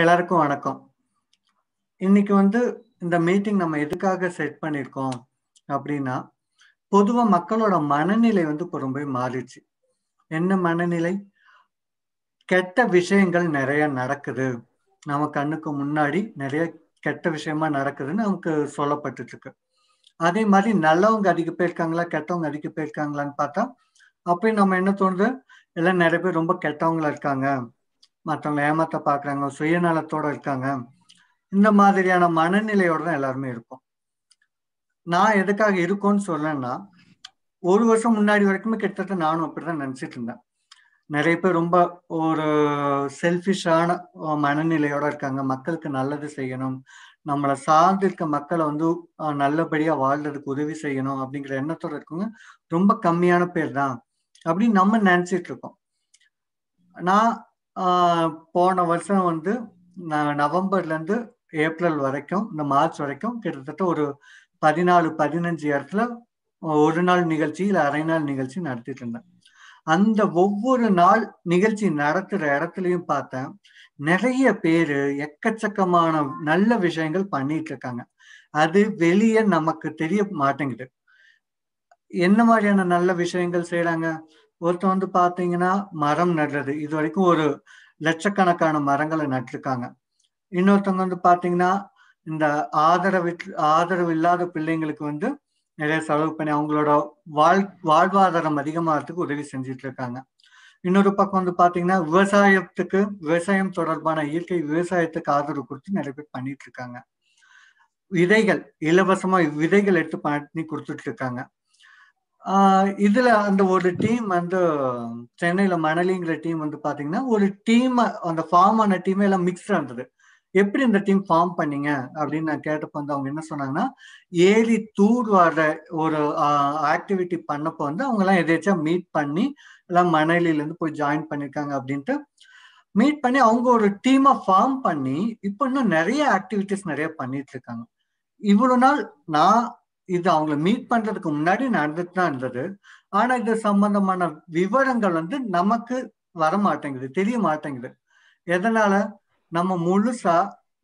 எல்லாருக்கும் வணக்கம் இன்னைக்கு வந்து இந்த மீட்டிங் நம்ம எதுக்காக செட் பண்ணியிருக்கோம் அப்படின்னா பொதுவாக மக்களோட மனநிலை வந்து இப்போ ரொம்ப மாறிச்சு என்ன மனநிலை கெட்ட விஷயங்கள் நிறைய நடக்குது நம்ம கண்ணுக்கு முன்னாடி நிறைய கெட்ட விஷயமா நடக்குதுன்னு நமக்கு சொல்லப்பட்டுட்டு இருக்கு அதே மாதிரி நல்லவங்க அதிக போயிருக்காங்களா கெட்டவங்க அதிக போயிருக்காங்களான்னு பார்த்தா அப்படி நம்ம என்ன தோணுது எல்லாம் நிறைய பேர் ரொம்ப கெட்டவங்களா இருக்காங்க மற்றவங்க ஏமாத்த பார்க்குறாங்க சுயநலத்தோட இருக்காங்க இந்த மாதிரியான மனநிலையோடு தான் எல்லாருமே இருப்போம் நான் எதுக்காக இருக்கோன்னு சொல்லேன்னா ஒரு வருஷம் முன்னாடி வரைக்குமே கிட்டத்தட்ட நானும் அப்படிதான் நினச்சிட்டு இருந்தேன் நிறைய பேர் ரொம்ப ஒரு செல்ஃபிஷான மனநிலையோட இருக்காங்க மக்களுக்கு நல்லது செய்யணும் நம்மளை சார்ந்திருக்க மக்களை வந்து நல்லபடியா வாழ்றதுக்கு உதவி செய்யணும் அப்படிங்கிற எண்ணத்தோட இருக்கவங்க ரொம்ப கம்மியான பேர் தான் அப்படின்னு நம்ம நினைச்சிட்டு இருக்கோம் நான் போன வருஷம் வந்து நவம்பர்லேருந்து ஏப்ரல் வரைக்கும் இந்த மார்ச் வரைக்கும் கிட்டத்தட்ட ஒரு பதினாலு பதினஞ்சு இடத்துல ஒரு நாள் நிகழ்ச்சி இல்லை அரை நாள் நிகழ்ச்சி நடத்திட்டு இருந்தேன் அந்த ஒவ்வொரு நாள் நிகழ்ச்சி நடத்துகிற இடத்துலையும் பார்த்தேன் நிறைய பேர் எக்கச்சக்கமான நல்ல விஷயங்கள் பண்ணிட்டு இருக்காங்க அது வெளியே நமக்கு தெரிய மாட்டேங்குது என்ன மாதிரியான நல்ல விஷயங்கள் செய்யறாங்க ஒருத்தர் வந்து பார்த்தீங்கன்னா மரம் நடுறது இது வரைக்கும் ஒரு லட்சக்கணக்கான மரங்களை நட்டிருக்காங்க இன்னொருத்தவங்க வந்து பார்த்தீங்கன்னா இந்த ஆதரவு ஆதரவு இல்லாத பிள்ளைங்களுக்கு வந்து நிறைய செலவு பண்ணி அவங்களோட வாழ் வாழ்வாதாரம் அதிகமாகிறதுக்கு உதவி செஞ்சுட்டு இருக்காங்க இன்னொரு பக்கம் வந்து பார்த்தீங்கன்னா விவசாயத்துக்கு விவசாயம் தொடர்பான இயற்கை விவசாயத்துக்கு ஆதரவு கொடுத்து நிறைய பேர் பண்ணிட்டு இருக்காங்க விதைகள் இலவசமா விதைகள் எடுத்து பண்ணி கொடுத்துட்டு இருக்காங்க இதுல அந்த ஒரு டீம் வந்து சென்னையில மணலிங்கிற டீம் வந்து பாத்தீங்கன்னா ஒரு டீம் அந்த ஃபார்ம் ஆன டீமே எல்லாம் மிக்ஸ்டா இருந்தது எப்படி இந்த டீம் ஃபார்ம் பண்ணீங்க அப்படின்னு நான் கேட்டப்ப வந்து அவங்க என்ன சொன்னாங்கன்னா ஏறி தூர் வர ஒரு ஆக்டிவிட்டி பண்ணப்போ வந்து அவங்க எல்லாம் எதேச்சா மீட் பண்ணி எல்லாம் மணலிலேருந்து போய் ஜாயின் பண்ணியிருக்காங்க அப்படின்ட்டு மீட் பண்ணி அவங்க ஒரு டீமை ஃபார்ம் பண்ணி இப்போ இன்னும் நிறைய ஆக்டிவிட்டிஸ் நிறைய பண்ணிட்டு இருக்காங்க இவ்வளவு நாள் நான் இது அவங்கள மீட் பண்றதுக்கு முன்னாடி நடந்துட்டு தான் இருந்தது ஆனா இது சம்பந்தமான விவரங்கள் வந்து நமக்கு வர மாட்டேங்குது தெரிய மாட்டேங்குது எதனால நம்ம முழுசா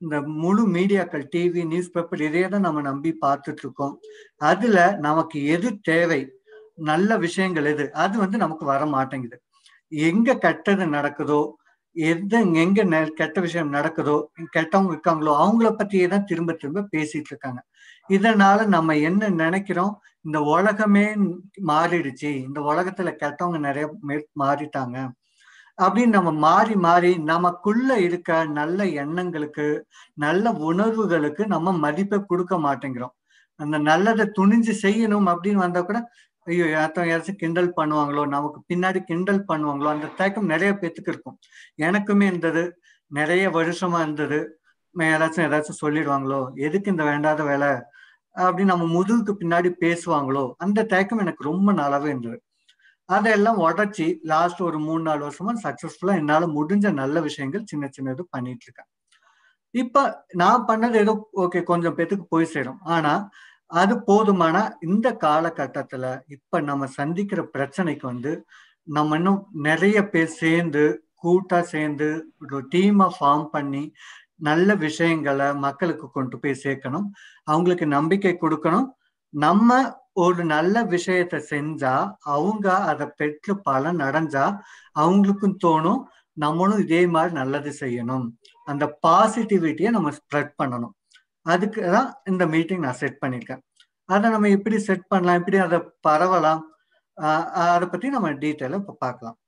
இந்த முழு மீடியாக்கள் டிவி நியூஸ் பேப்பர் இதையே தான் நம்ம நம்பி பார்த்துட்டு இருக்கோம் அதுல நமக்கு எது தேவை நல்ல விஷயங்கள் எது அது வந்து நமக்கு வர மாட்டேங்குது எங்க கெட்டது நடக்குதோ எந்த எங்க கெட்ட விஷயம் நடக்குதோ கெட்டவங்க இருக்காங்களோ அவங்கள பத்தியே தான் திரும்ப திரும்ப பேசிட்டு இருக்காங்க இதனால நம்ம என்ன நினைக்கிறோம் இந்த உலகமே மாறிடுச்சு இந்த உலகத்துல கெட்டவங்க நிறைய மாறிட்டாங்க அப்படின்னு நம்ம மாறி மாறி நமக்குள்ள இருக்க நல்ல எண்ணங்களுக்கு நல்ல உணர்வுகளுக்கு நம்ம மதிப்பை கொடுக்க மாட்டேங்கிறோம் அந்த நல்லதை துணிஞ்சு செய்யணும் அப்படின்னு வந்தா கூட ஐயோ யார்த்தவங்க யாராச்சும் கிண்டல் பண்ணுவாங்களோ நமக்கு பின்னாடி கிண்டல் பண்ணுவாங்களோ அந்த தயக்கம் நிறைய பேத்துக்கு இருக்கும் எனக்குமே இருந்தது நிறைய வருஷமா இருந்தது யாராச்சும் ஏதாச்சும் சொல்லிடுவாங்களோ எதுக்கு இந்த வேண்டாத வேலை அப்படின்னு நம்ம முதுகுக்கு பின்னாடி பேசுவாங்களோ அந்த தயக்கம் எனக்கு ரொம்ப நல்லாவே இருந்தது அதையெல்லாம் உடச்சி லாஸ்ட் ஒரு மூணு நாலு வருஷமா சக்சஸ்ஃபுல்லா என்னால முடிஞ்ச நல்ல விஷயங்கள் சின்ன சின்னது பண்ணிட்டு இருக்கேன் இப்ப நான் பண்ணது ஏதோ ஓகே கொஞ்சம் பேத்துக்கு போய் சேரும் ஆனா அது போதுமான இந்த காலகட்டத்துல இப்ப நம்ம சந்திக்கிற பிரச்சனைக்கு வந்து நம்ம இன்னும் நிறைய பேர் சேர்ந்து கூட்டா சேர்ந்து ஒரு டீமா ஃபார்ம் பண்ணி நல்ல விஷயங்களை மக்களுக்கு கொண்டு போய் சேர்க்கணும் அவங்களுக்கு நம்பிக்கை கொடுக்கணும் நம்ம ஒரு நல்ல விஷயத்த செஞ்சா அவங்க அதை பெற்று பலன் அடைஞ்சா அவங்களுக்கும் தோணும் நம்மளும் இதே மாதிரி நல்லது செய்யணும் அந்த பாசிட்டிவிட்டியை நம்ம ஸ்ப்ரெட் பண்ணணும் அதுக்கு தான் இந்த மீட்டிங் நான் செட் பண்ணியிருக்கேன் அதை நம்ம எப்படி செட் பண்ணலாம் எப்படி அதை பரவலாம் அதை பத்தி நம்ம டீட்டெயில இப்ப பார்க்கலாம்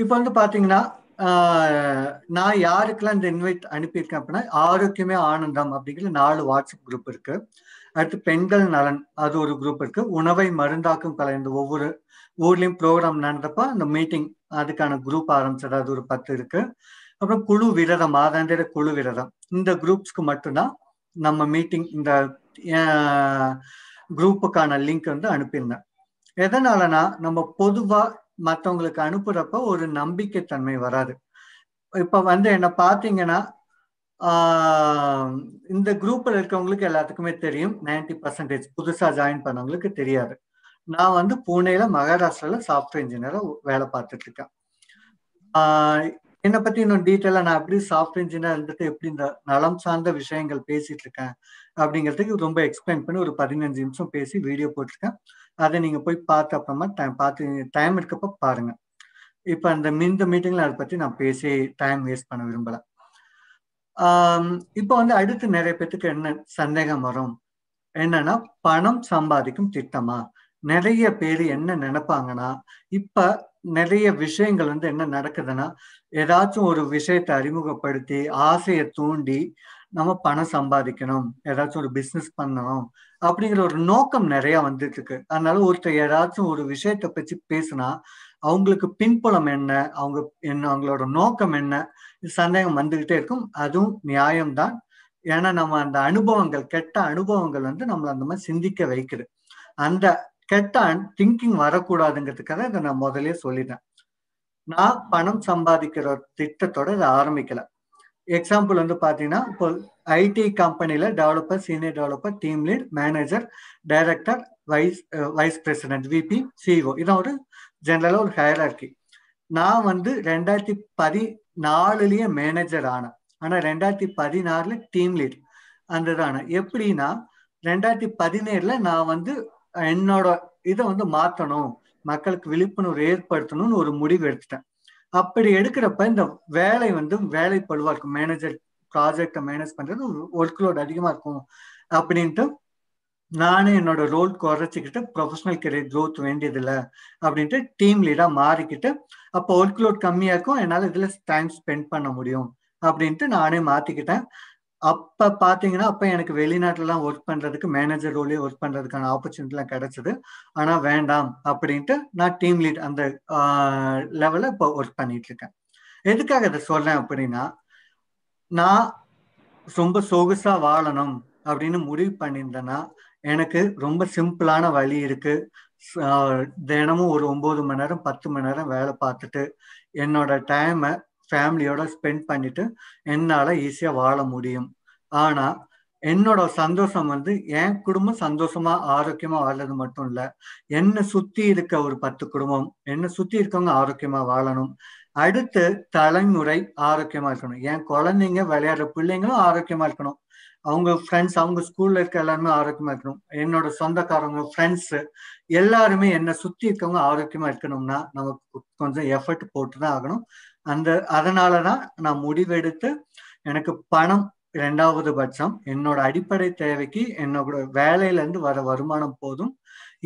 இப்போ வந்து பார்த்தீங்கன்னா நான் யாருக்கெல்லாம் இந்த இன்வைட் அனுப்பியிருக்கேன் அப்படின்னா ஆரோக்கியமே ஆனந்தம் அப்படிங்கிற நாலு வாட்ஸ்அப் குரூப் இருக்கு அடுத்து பெண்கள் நலன் அது ஒரு குரூப் இருக்கு உணவை மருந்தாக்கும் கலை இந்த ஒவ்வொரு ஊர்லயும் ப்ரோக்ராம் நடந்தப்ப அந்த மீட்டிங் அதுக்கான குரூப் ஆரம்பிச்சது அது ஒரு பத்து இருக்கு அப்புறம் குழு விரதம் மாதாந்திர குழு விரதம் இந்த குரூப்ஸ்க்கு மட்டும்தான் நம்ம மீட்டிங் இந்த குரூப்புக்கான லிங்க் வந்து அனுப்பியிருந்தேன் எதனாலனா நம்ம பொதுவா மற்றவங்களுக்கு அனுப்புறப்ப ஒரு நம்பிக்கைத்தன்மை வராது இப்ப வந்து என்ன பாத்தீங்கன்னா இந்த குரூப்ல இருக்கவங்களுக்கு எல்லாத்துக்குமே தெரியும் நைன்டி பர்சன்டேஜ் புதுசா ஜாயின் பண்ணவங்களுக்கு தெரியாது நான் வந்து புனேல மகாராஷ்டிரால சாஃப்ட்வேர் இன்ஜினியரா வேலை பார்த்துட்டு இருக்கேன் என்னை பத்தி இன்னும் டீட்டெயிலா நான் எப்படி சாஃப்ட்வேர் இன்ஜினியர் இருந்துட்டு எப்படி இந்த நலம் சார்ந்த விஷயங்கள் பேசிட்டு இருக்கேன் அப்படிங்கிறதுக்கு ரொம்ப எக்ஸ்பிளைன் பண்ணி ஒரு பதினஞ்சு நிமிஷம் பேசி வீடியோ போட்டிருக்கேன் அதை நீங்க போய் பார்த்த அப்புறமா டைம் பார்த்து டைம் இருக்கப்ப பாருங்க இப்போ அந்த மிந்த மீட்டிங்ல அதை பத்தி நான் பேசி டைம் வேஸ்ட் பண்ண விரும்பல இப்போ வந்து அடுத்து நிறைய பேத்துக்கு என்ன சந்தேகம் வரும் என்னன்னா பணம் சம்பாதிக்கும் திட்டமா நிறைய பேர் என்ன நினைப்பாங்கன்னா இப்ப நிறைய விஷயங்கள் வந்து என்ன நடக்குதுன்னா ஏதாச்சும் ஒரு விஷயத்தை அறிமுகப்படுத்தி ஆசையை தூண்டி நம்ம பணம் சம்பாதிக்கணும் ஏதாச்சும் ஒரு பிஸ்னஸ் பண்ணணும் அப்படிங்கிற ஒரு நோக்கம் நிறைய வந்துட்டு இருக்கு அதனால ஒருத்தர் ஏதாச்சும் ஒரு விஷயத்த பற்றி பேசுனா அவங்களுக்கு பின்புலம் என்ன அவங்க என்ன அவங்களோட நோக்கம் என்ன சந்தேகம் வந்துகிட்டே இருக்கும் அதுவும் நியாயம்தான் ஏன்னா நம்ம அந்த அனுபவங்கள் கெட்ட அனுபவங்கள் வந்து நம்மளை அந்த மாதிரி சிந்திக்க வைக்குது அந்த கெட்ட திங்கிங் வரக்கூடாதுங்கிறதுக்காக இதை நான் முதலே சொல்லிட்டேன் நான் பணம் சம்பாதிக்கிற திட்டத்தோட இதை ஆரம்பிக்கல எக்ஸாம்பிள் வந்து பார்த்தீங்கன்னா இப்போ ஐடி கம்பெனியில் developer senior developer team lead manager director vice vice president VP CEO இதான் ஒரு ஜென்ரலாக ஒரு ஹயரார்கி நான் வந்து ரெண்டாயிரத்தி பதினாலுலேயே மேனேஜர் ஆனேன் ஆனால் ரெண்டாயிரத்தி பதினாறுல டீம் லீட் அந்த இதான எப்படின்னா ரெண்டாயிரத்தி பதினேழில் நான் வந்து என்னோட இதை வந்து மாற்றணும் மக்களுக்கு விழிப்புணர்வு ஏற்படுத்தணும்னு ஒரு முடிவு எடுத்துட்டேன் அப்படி எடுக்கிறப்ப இந்த வேலை வந்து வேலை பழுவா இருக்கும் மேனேஜர் ப்ராஜெக்டை மேனேஜ் பண்றது ஒர்க் லோட் அதிகமா இருக்கும் அப்படின்ட்டு நானே என்னோட ரோல் குறைச்சிக்கிட்டு ப்ரொஃபஷனல் கெரியர் க்ரோத் வேண்டியதில்லை அப்படின்ட்டு டீம் லீடாக மாறிக்கிட்டு அப்போ ஒர்க் லோட் கம்மியாக இருக்கும் என்னால் இதில் டைம் ஸ்பெண்ட் பண்ண முடியும் அப்படின்ட்டு நானே மாற்றிக்கிட்டேன் அப்ப பாத்தீங்கன்னா அப்ப எனக்கு வெளிநாட்டுலலாம் ஒர்க் பண்றதுக்கு மேனேஜர் ரோலே ஒர்க் பண்றதுக்கான ஆப்பர்ச்சுனிட்டி எல்லாம் கிடைச்சது ஆனா வேண்டாம் அப்படின்ட்டு நான் டீம் லீட் அந்த லெவல்ல இப்போ ஒர்க் பண்ணிட்டு இருக்கேன் எதுக்காக இதை சொல்றேன் அப்படின்னா நான் ரொம்ப சொகுசா வாழணும் அப்படின்னு முடிவு பண்ணியிருந்தேன்னா எனக்கு ரொம்ப சிம்பிளான வழி இருக்கு தினமும் ஒரு ஒன்பது மணி நேரம் பத்து மணி நேரம் வேலை பார்த்துட்டு என்னோட டைமை ஃபேமிலியோட ஸ்பெண்ட் பண்ணிட்டு என்னால் ஈஸியாக வாழ முடியும் ஆனால் என்னோட சந்தோஷம் வந்து என் குடும்பம் சந்தோஷமா ஆரோக்கியமா வாழறது மட்டும் இல்ல என்னை சுத்தி இருக்க ஒரு பத்து குடும்பம் என்னை சுத்தி இருக்கவங்க ஆரோக்கியமா வாழணும் அடுத்து தலைமுறை ஆரோக்கியமா இருக்கணும் என் குழந்தைங்க விளையாடுற பிள்ளைங்களும் ஆரோக்கியமா இருக்கணும் அவங்க ஃப்ரெண்ட்ஸ் அவங்க ஸ்கூல்ல இருக்க எல்லாருமே ஆரோக்கியமா இருக்கணும் என்னோட சொந்தக்காரங்க ஃப்ரெண்ட்ஸ் எல்லாருமே என்னை சுத்தி இருக்கவங்க ஆரோக்கியமா இருக்கணும்னா நமக்கு கொஞ்சம் எஃபர்ட் போட்டு தான் ஆகணும் அந்த தான் நான் முடிவெடுத்து எனக்கு பணம் ரெண்டாவது பட்சம் என்னோட அடிப்படை தேவைக்கு என்னோட வேலையில இருந்து வர வருமானம் போதும்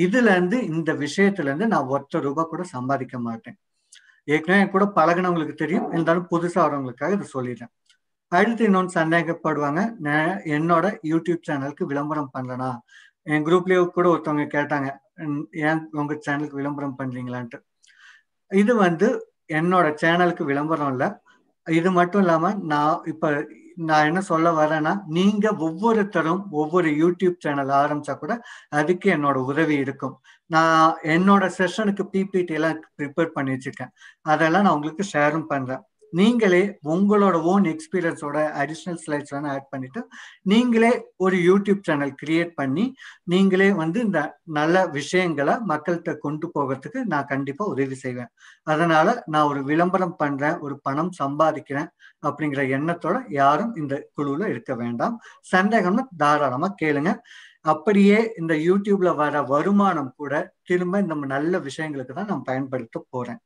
இதுல இருந்து இந்த விஷயத்துல இருந்து நான் ஒத்த ரூபாய் கூட சம்பாதிக்க மாட்டேன் ஏற்கனவே கூட பழகினவங்களுக்கு தெரியும் இருந்தாலும் புதுசா வரவங்களுக்காக இதை சொல்லிடுறேன் அடுத்து இன்னொன்று சந்தேகப்படுவாங்க என்னோட யூடியூப் சேனலுக்கு விளம்பரம் பண்ணலனா என் குரூப்லேயே கூட ஒருத்தவங்க கேட்டாங்க ஏன் உங்க சேனலுக்கு விளம்பரம் பண்றீங்களான்ட்டு இது வந்து என்னோட சேனலுக்கு விளம்பரம் இல்லை இது மட்டும் இல்லாம நான் இப்ப நான் என்ன சொல்ல வரேன்னா நீங்க ஒவ்வொருத்தரும் ஒவ்வொரு யூடியூப் சேனல் ஆரம்பிச்சா கூட அதுக்கு என்னோட உதவி இருக்கும் நான் என்னோட செஷனுக்கு பிபிடி எல்லாம் ப்ரிப்பேர் பண்ணி வச்சிருக்கேன் அதெல்லாம் நான் உங்களுக்கு ஷேரும் பண்றேன் நீங்களே உங்களோட ஓன் எக்ஸ்பீரியன்ஸோட அடிஷ்னல் ஸ்லைட்ஸ் வேணால் ஆட் பண்ணிட்டு நீங்களே ஒரு யூடியூப் சேனல் கிரியேட் பண்ணி நீங்களே வந்து இந்த நல்ல விஷயங்களை மக்கள்கிட்ட கொண்டு போகிறதுக்கு நான் கண்டிப்பாக உதவி செய்வேன் அதனால நான் ஒரு விளம்பரம் பண்ணுறேன் ஒரு பணம் சம்பாதிக்கிறேன் அப்படிங்கிற எண்ணத்தோட யாரும் இந்த குழுவில் இருக்க வேண்டாம் சந்தேகம்னு தாராளமாக கேளுங்க அப்படியே இந்த யூடியூப்ல வர வருமானம் கூட திரும்ப நம்ம நல்ல விஷயங்களுக்கு தான் நான் பயன்படுத்த போறேன்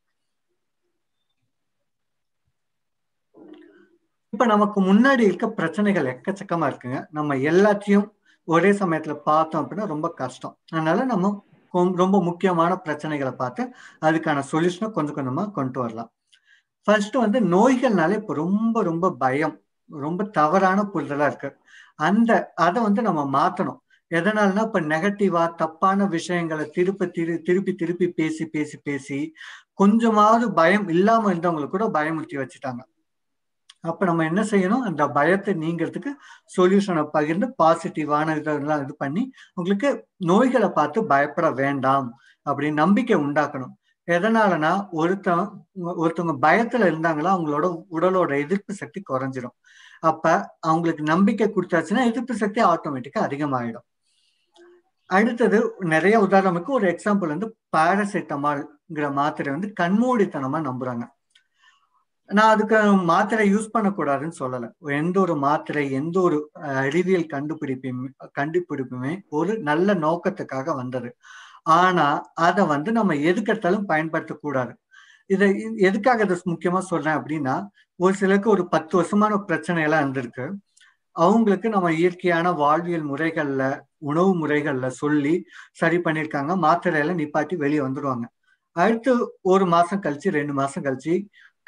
இப்ப நமக்கு முன்னாடி இருக்க பிரச்சனைகள் எக்கச்சக்கமா இருக்குங்க நம்ம எல்லாத்தையும் ஒரே சமயத்துல பார்த்தோம் அப்படின்னா ரொம்ப கஷ்டம் அதனால நம்ம ரொம்ப முக்கியமான பிரச்சனைகளை பார்த்து அதுக்கான சொல்யூஷனை கொஞ்சம் கொஞ்சமா கொண்டு வரலாம் ஃபர்ஸ்ட் வந்து நோய்கள்னால இப்போ ரொம்ப ரொம்ப பயம் ரொம்ப தவறான புரிதலா இருக்கு அந்த அதை வந்து நம்ம மாத்தணும் எதனால்னா இப்ப நெகட்டிவா தப்பான விஷயங்களை திருப்ப திரு திருப்பி திருப்பி பேசி பேசி பேசி கொஞ்சமாவது பயம் இல்லாம இருந்தவங்களுக்கு கூட பயமுறுத்தி வச்சுட்டாங்க அப்ப நம்ம என்ன செய்யணும் அந்த பயத்தை நீங்கிறதுக்கு சொல்யூஷனை பகிர்ந்து பாசிட்டிவான இதெல்லாம் இது பண்ணி உங்களுக்கு நோய்களை பார்த்து பயப்பட வேண்டாம் அப்படின்னு நம்பிக்கை உண்டாக்கணும் எதனாலனா ஒருத்தவங்க ஒருத்தவங்க பயத்துல இருந்தாங்களா அவங்களோட உடலோட எதிர்ப்பு சக்தி குறைஞ்சிடும் அப்ப அவங்களுக்கு நம்பிக்கை கொடுத்தாச்சுன்னா எதிர்ப்பு சக்தி ஆட்டோமேட்டிக்கா அதிகமாயிடும் அடுத்தது நிறைய உதாரணமுக்கு ஒரு எக்ஸாம்பிள் வந்து பாராசெட்டமால்ங்கிற மாத்திரை வந்து கண்மூடித்தனமா நம்புறாங்க நான் அதுக்கு மாத்திரை யூஸ் பண்ணக்கூடாதுன்னு சொல்லலை எந்த ஒரு மாத்திரை எந்த ஒரு அறிவியல் கண்டுபிடிப்பையுமே கண்டுபிடிப்புமே ஒரு நல்ல நோக்கத்துக்காக வந்தது ஆனா அதை வந்து நம்ம எதுக்கெடுத்தாலும் பயன்படுத்தக்கூடாது இதை எதுக்காக இதை முக்கியமா சொல்றேன் அப்படின்னா ஒரு சிலருக்கு ஒரு பத்து வருஷமான பிரச்சனை எல்லாம் இருந்திருக்கு அவங்களுக்கு நம்ம இயற்கையான வாழ்வியல் முறைகள்ல உணவு முறைகள்ல சொல்லி சரி பண்ணியிருக்காங்க மாத்திரையில நிப்பாட்டி வெளியே வந்துடுவாங்க அடுத்து ஒரு மாசம் கழிச்சு ரெண்டு மாசம் கழிச்சு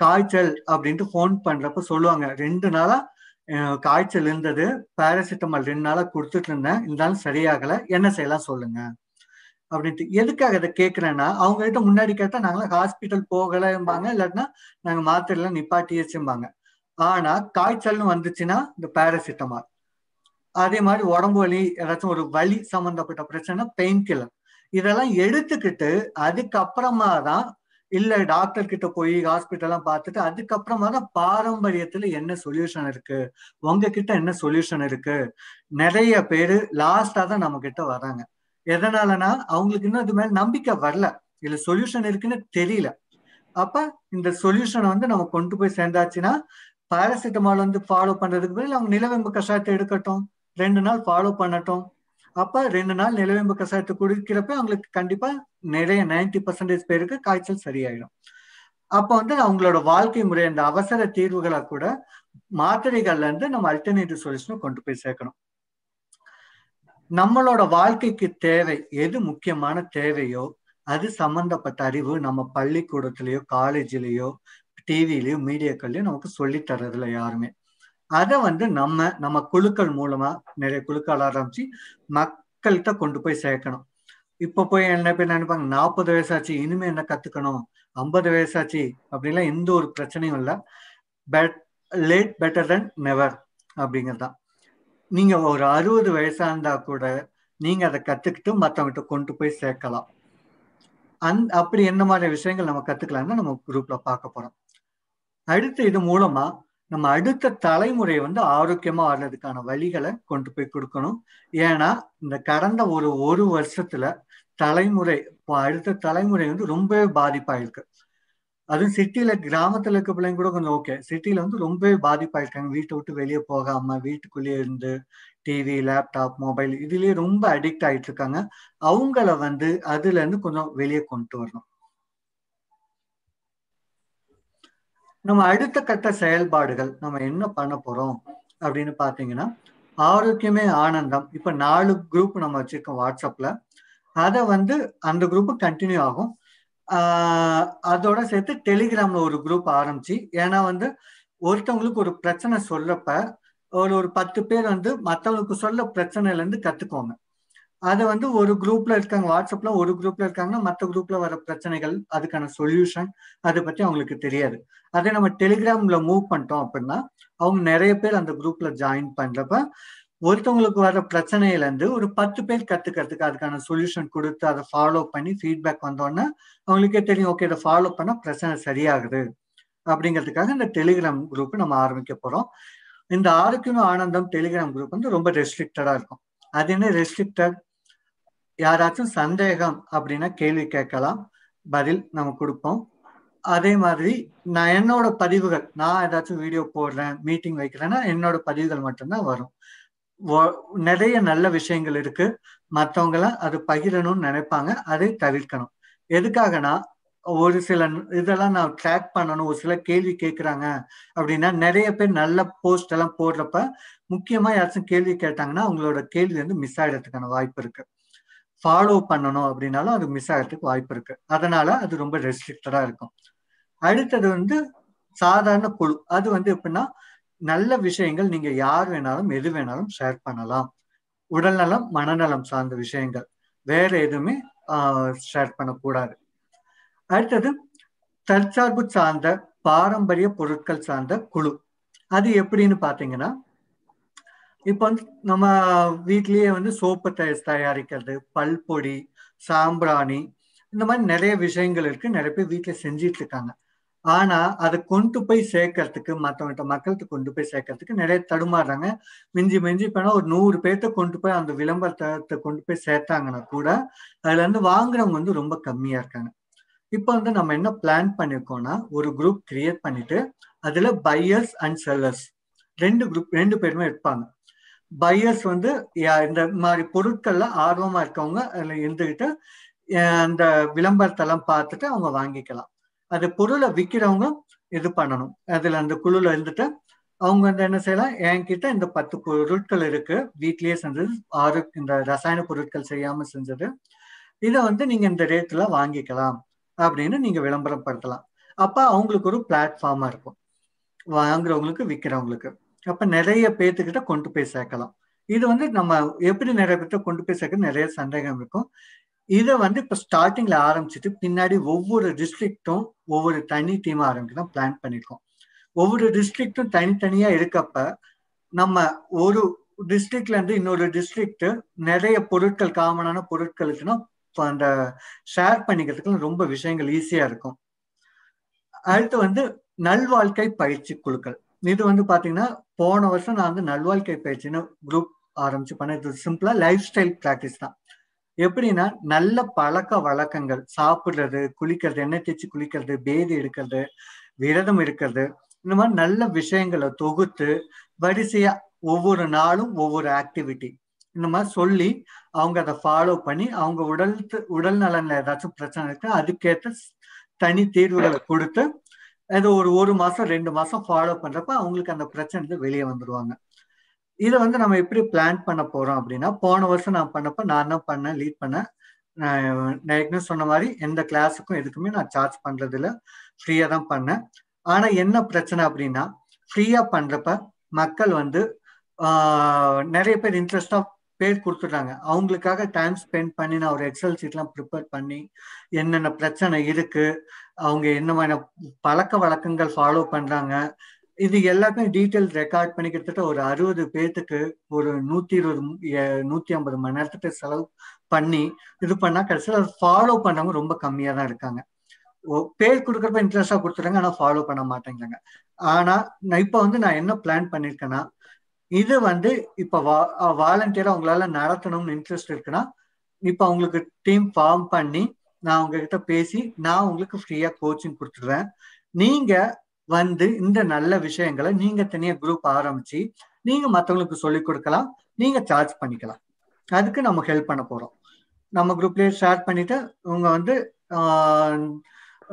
காய்ச்சல் அப்படின்ட்டு ஃபோன் பண்றப்ப சொல்லுவாங்க ரெண்டு நாளா காய்ச்சல் இருந்தது பேராசிட்டமால் ரெண்டு நாளா கொடுத்துட்டு இருந்தேன் இருந்தாலும் சரியாகல என்ன செய்யலாம் சொல்லுங்க அப்படின்ட்டு எதுக்காக இதை கேட்குறேன்னா அவங்க கிட்ட முன்னாடி கேட்டால் நாங்களாம் ஹாஸ்பிட்டல் போகலம்பாங்க இல்லாட்டினா நாங்கள் மாத்திரைலாம் நிப்பாட்டியச்சும்பாங்க ஆனா காய்ச்சல்னு வந்துச்சுன்னா இந்த பேராசிட்டமால் அதே மாதிரி உடம்பு வலி ஏதாச்சும் ஒரு வலி சம்மந்தப்பட்ட பிரச்சனை பெயின் கில்லர் இதெல்லாம் எடுத்துக்கிட்டு அதுக்கப்புறமா தான் இல்ல டாக்டர் கிட்ட போய் ஹாஸ்பிட்டல்லாம் பார்த்துட்டு அதுக்கப்புறமா தான் பாரம்பரியத்துல என்ன சொல்யூஷன் இருக்கு உங்ககிட்ட என்ன சொல்யூஷன் இருக்கு நிறைய பேரு லாஸ்டா தான் நம்ம கிட்ட வராங்க எதனாலனா அவங்களுக்கு இன்னும் இது மேல நம்பிக்கை வரல இல்ல சொல்யூஷன் இருக்குன்னு தெரியல அப்ப இந்த சொல்யூஷனை வந்து நம்ம கொண்டு போய் சேர்ந்தாச்சுன்னா பாராசிட்டமால் வந்து ஃபாலோ பண்றதுக்கு பதில் அவங்க நிலவெம்பு கஷாயத்தை எடுக்கட்டும் ரெண்டு நாள் ஃபாலோ பண்ணட்டும் அப்ப ரெண்டு நாள் நிலவேம்பு கஷாயத்தை குடிக்கிறப்ப அவங்களுக்கு கண்டிப்பா நிறைய நைன்டி பர்சன்டேஜ் பேருக்கு காய்ச்சல் சரியாயிடும் அப்ப வந்து அவங்களோட வாழ்க்கை முறை அந்த அவசர தீர்வுகளை கூட மாத்திரைகள்ல இருந்து நம்ம அல்டர்னேட்டிவ் சொல்யூஷனும் கொண்டு போய் சேர்க்கணும் நம்மளோட வாழ்க்கைக்கு தேவை எது முக்கியமான தேவையோ அது சம்பந்தப்பட்ட அறிவு நம்ம பள்ளிக்கூடத்திலேயோ காலேஜ்லேயோ டிவிலையோ மீடியாக்கள்லயோ நமக்கு சொல்லி தர்றதுல யாருமே அதை வந்து நம்ம நம்ம குழுக்கள் மூலமா நிறைய குழுக்கள் ஆரம்பிச்சு மக்கள்கிட்ட கொண்டு போய் சேர்க்கணும் இப்ப போய் என்ன பேர் நினைப்பாங்க நாற்பது வயசாச்சு இனிமே என்ன கத்துக்கணும் ஐம்பது வயசாச்சு அப்படின்லாம் எந்த ஒரு பிரச்சனையும் இல்லை bet late better than never அப்படிங்கிறது தான் நீங்க ஒரு அறுபது வயசா இருந்தா கூட நீங்க அதை கத்துக்கிட்டு மற்றவங்கிட்ட கொண்டு போய் சேர்க்கலாம் அந் அப்படி என்ன மாதிரி விஷயங்கள் நம்ம கத்துக்கலாம்னு நம்ம குரூப்ல பார்க்க போறோம் அடுத்து இது மூலமா நம்ம அடுத்த தலைமுறை வந்து ஆரோக்கியமா வர்றதுக்கான வழிகளை கொண்டு போய் கொடுக்கணும் ஏன்னா இந்த கடந்த ஒரு ஒரு வருஷத்துல தலைமுறை இப்போ அடுத்த தலைமுறை வந்து ரொம்பவே பாதிப்பாயிருக்கு அதுவும் சிட்டியில கிராமத்துல இருக்க பிள்ளைங்க கூட கொஞ்சம் ஓகே சிட்டியில வந்து ரொம்பவே பாதிப்பாயிருக்காங்க வீட்டை விட்டு வெளியே போகாம வீட்டுக்குள்ளேயே இருந்து டிவி லேப்டாப் மொபைல் இதுலயே ரொம்ப அடிக்ட் ஆயிட்டு இருக்காங்க அவங்கள வந்து அதுல இருந்து கொஞ்சம் வெளியே கொண்டு வரணும் நம்ம அடுத்த கட்ட செயல்பாடுகள் நம்ம என்ன பண்ண போறோம் அப்படின்னு பாத்தீங்கன்னா ஆரோக்கியமே ஆனந்தம் இப்ப நாலு குரூப் நம்ம வச்சிருக்கோம் வாட்ஸ்அப்ல அதை வந்து அந்த குரூப் கண்டினியூ ஆகும் அதோட சேர்த்து டெலிகிராம்ல ஒரு குரூப் ஆரம்பிச்சு ஏன்னா வந்து ஒருத்தவங்களுக்கு ஒரு பிரச்சனை சொல்றப்ப ஒரு ஒரு பத்து பேர் வந்து மற்றவங்களுக்கு சொல்ல பிரச்சனையிலேருந்து கத்துக்கோங்க அதை வந்து ஒரு குரூப்ல இருக்காங்க வாட்ஸ்அப்ல ஒரு குரூப்ல இருக்காங்கன்னா மற்ற குரூப்ல வர பிரச்சனைகள் அதுக்கான சொல்யூஷன் அதை பத்தி அவங்களுக்கு தெரியாது அதே நம்ம டெலிகிராம்ல மூவ் பண்ணிட்டோம் அப்படின்னா அவங்க நிறைய பேர் அந்த குரூப்ல ஜாயின் பண்றப்ப ஒருத்தவங்களுக்கு வர பிரச்சனையில இருந்து ஒரு பத்து பேர் கத்துக்கிறதுக்கு அதுக்கான சொல்யூஷன் கொடுத்து அதை ஃபாலோ பண்ணி ஃபீட்பேக் வந்தோடனே அவங்களுக்கே தெரியும் ஓகே இதை ஃபாலோ பண்ணா பிரச்சனை சரியாகுது அப்படிங்கிறதுக்காக இந்த டெலிகிராம் குரூப் நம்ம ஆரம்பிக்க போறோம் இந்த ஆரோக்கியம் ஆனந்தம் டெலிகிராம் குரூப் வந்து ரொம்ப ரெஸ்ட்ரிக்டடா இருக்கும் அது என்ன ரெஸ்ட்ரிக்டட் யாராச்சும் சந்தேகம் அப்படின்னா கேள்வி கேட்கலாம் பதில் நம்ம கொடுப்போம் அதே மாதிரி நான் என்னோட பதிவுகள் நான் ஏதாச்சும் வீடியோ போடுறேன் மீட்டிங் வைக்கிறேன்னா என்னோட பதிவுகள் மட்டும்தான் வரும் நிறைய நல்ல விஷயங்கள் இருக்கு மற்றவங்களாம் அது பகிரணும்னு நினைப்பாங்க அதை தவிர்க்கணும் எதுக்காகனா ஒரு சில இதெல்லாம் நான் ட்ராக் பண்ணணும் ஒரு சில கேள்வி கேட்குறாங்க அப்படின்னா நிறைய பேர் நல்ல போஸ்ட் எல்லாம் போடுறப்ப முக்கியமா யாராச்சும் கேள்வி கேட்டாங்கன்னா அவங்களோட கேள்வி வந்து மிஸ் ஆகிடறதுக்கான வாய்ப்பு இருக்கு ஃபாலோ பண்ணணும் அப்படின்னாலும் அது மிஸ் ஆகிறதுக்கு வாய்ப்பு இருக்கு அதனால அது ரொம்ப ரெஸ்ட்ரிக்டடா இருக்கும் அடுத்தது வந்து சாதாரண குழு அது வந்து எப்படின்னா நல்ல விஷயங்கள் நீங்க யார் வேணாலும் எது வேணாலும் ஷேர் பண்ணலாம் உடல்நலம் மனநலம் சார்ந்த விஷயங்கள் வேற எதுவுமே ஷேர் பண்ணக்கூடாது அடுத்தது தற்சார்பு சார்ந்த பாரம்பரிய பொருட்கள் சார்ந்த குழு அது எப்படின்னு பாத்தீங்கன்னா இப்ப வந்து நம்ம வீட்லயே வந்து சோப்பு தயாரிக்கிறது பல் பொடி சாம்பிராணி இந்த மாதிரி நிறைய விஷயங்கள் இருக்கு நிறைய பேர் வீட்டுல செஞ்சிட்டு இருக்காங்க ஆனா அதை கொண்டு போய் சேர்க்கறதுக்கு மற்றவங்க மக்களுக்கு கொண்டு போய் சேர்க்கறதுக்கு நிறைய தடுமாறுறாங்க மிஞ்சி மிஞ்சி போனா ஒரு நூறு பேர்த்த கொண்டு போய் அந்த விளம்பரத்தை கொண்டு போய் சேர்த்தாங்கன்னா கூட அதுல இருந்து வாங்குறவங்க வந்து ரொம்ப கம்மியா இருக்காங்க இப்போ வந்து நம்ம என்ன பிளான் பண்ணிருக்கோம்னா ஒரு குரூப் கிரியேட் பண்ணிட்டு அதுல பையர்ஸ் அண்ட் செல்லர்ஸ் ரெண்டு குரூப் ரெண்டு பேருமே இருப்பாங்க பையர்ஸ் வந்து இந்த மாதிரி பொருட்கள்ல ஆர்வமா இருக்கவங்க அதில் இருந்துக்கிட்டு அந்த விளம்பரத்தெல்லாம் பார்த்துட்டு அவங்க வாங்கிக்கலாம் அது பொருளை விற்கிறவங்க இது பண்ணணும் அதுல அந்த குழுல இருந்துட்டு அவங்க வந்து என்ன செய்யலாம் என்கிட்ட இந்த பத்து பொருட்கள் இருக்கு வீட்லயே செஞ்சது ஆறு இந்த ரசாயன பொருட்கள் செய்யாம செஞ்சது இதை வந்து நீங்க இந்த ரேட்ல வாங்கிக்கலாம் அப்படின்னு நீங்க விளம்பரப்படுத்தலாம் அப்ப அவங்களுக்கு ஒரு பிளாட்ஃபார்மா இருக்கும் வாங்குறவங்களுக்கு விற்கிறவங்களுக்கு அப்ப நிறைய பேத்துக்கிட்ட கொண்டு போய் சேர்க்கலாம் இது வந்து நம்ம எப்படி நிறைய பேர்த்த கொண்டு போய் சேர்க்க நிறைய சந்தேகம் இருக்கும் இதை வந்து இப்போ ஸ்டார்டிங்ல ஆரம்பிச்சுட்டு பின்னாடி ஒவ்வொரு டிஸ்ட்ரிக்டும் ஒவ்வொரு தனி டீம் ஆரம்பிக்கலாம் பிளான் பண்ணியிருக்கோம் ஒவ்வொரு டிஸ்ட்ரிக்டும் தனித்தனியா இருக்கப்ப நம்ம ஒரு டிஸ்ட்ரிக்ட்ல இருந்து இன்னொரு டிஸ்ட்ரிக்ட் நிறைய பொருட்கள் காமனான பொருட்களுக்குன்னா அந்த ஷேர் பண்ணிக்கிறதுக்கு ரொம்ப விஷயங்கள் ஈஸியா இருக்கும் அடுத்து வந்து நல்வாழ்க்கை பயிற்சி குழுக்கள் இது வந்து பாத்தீங்கன்னா போன வருஷம் நான் வந்து நல்வாழ்க்கை பயிற்சின்னு குரூப் ஆரம்பிச்சு பண்ணேன் இது சிம்பிளா லைஃப் ஸ்டைல் ப்ராக்டிஸ் தான் எப்படின்னா நல்ல பழக்க வழக்கங்கள் சாப்பிடுறது குளிக்கிறது எண்ணெய் தேய்ச்சி குளிக்கிறது பேதி எடுக்கிறது விரதம் இருக்கிறது இந்த மாதிரி நல்ல விஷயங்களை தொகுத்து வரிசையா ஒவ்வொரு நாளும் ஒவ்வொரு ஆக்டிவிட்டி இந்த மாதிரி சொல்லி அவங்க அதை ஃபாலோ பண்ணி அவங்க உடல் உடல் நலன்ல ஏதாச்சும் பிரச்சனை இருக்கு அதுக்கேற்ற தனி தீர்வுகளை கொடுத்து அது ஒரு ஒரு மாசம் ரெண்டு மாசம் ஃபாலோ பண்றப்ப அவங்களுக்கு அந்த பிரச்சனை வெளியே வந்துருவாங்க இதை வந்து நம்ம எப்படி பிளான் பண்ண போறோம் அப்படின்னா போன வருஷம் நான் பண்ணப்ப நான் தான் பண்ணேன் லீட் பண்ணேன் நான் ஏற்கனவே சொன்ன மாதிரி எந்த கிளாஸுக்கும் எதுக்குமே நான் சார்ஜ் பண்ணுறதில்ல ஃப்ரீயாக ஃப்ரீயா தான் பண்ணேன் ஆனா என்ன பிரச்சனை அப்படின்னா ஃப்ரீயா பண்றப்ப மக்கள் வந்து நிறைய பேர் இன்ட்ரெஸ்டா பேர் கொடுத்துட்றாங்க அவங்களுக்காக டைம் ஸ்பெண்ட் பண்ணி நான் ஒரு எக்ஸல் சீட்லாம் ப்ரிப்பேர் பண்ணி என்னென்ன பிரச்சனை இருக்குது அவங்க என்ன மாதிரி பழக்க வழக்கங்கள் ஃபாலோ பண்றாங்க இது எல்லாமே டீட்டெயில் ரெக்கார்ட் பண்ணி கிட்டத்தட்ட ஒரு அறுபது பேர்த்துக்கு ஒரு நூத்தி இருபது நூத்தி ஐம்பது மணி நேரத்துக்கு செலவு பண்ணி இது பண்ணா கடைசியில் ஃபாலோ பண்ணவங்க ரொம்ப கம்மியா தான் இருக்காங்க பேர் கொடுக்குறப்ப இன்ட்ரெஸ்டா கொடுத்துருங்க ஆனா ஃபாலோ பண்ண மாட்டேங்கிறாங்க ஆனா நான் இப்ப வந்து நான் என்ன பிளான் பண்ணிருக்கேன்னா இது வந்து இப்ப வாலண்டியரா அவங்களால நடத்தணும்னு இன்ட்ரெஸ்ட் இருக்குன்னா இப்ப அவங்களுக்கு டீம் ஃபார்ம் பண்ணி நான் உங்ககிட்ட பேசி நான் உங்களுக்கு ஃப்ரீயா கோச்சிங் கொடுத்துடுறேன் நீங்க வந்து இந்த நல்ல விஷயங்களை நீங்க தனியா குரூப் ஆரம்பிச்சு நீங்க மற்றவங்களுக்கு சொல்லிக் கொடுக்கலாம் நீங்க சார்ஜ் பண்ணிக்கலாம் அதுக்கு நம்ம ஹெல்ப் பண்ண போறோம் நம்ம குரூப்லயே ஷேர் பண்ணிட்டு உங்க வந்து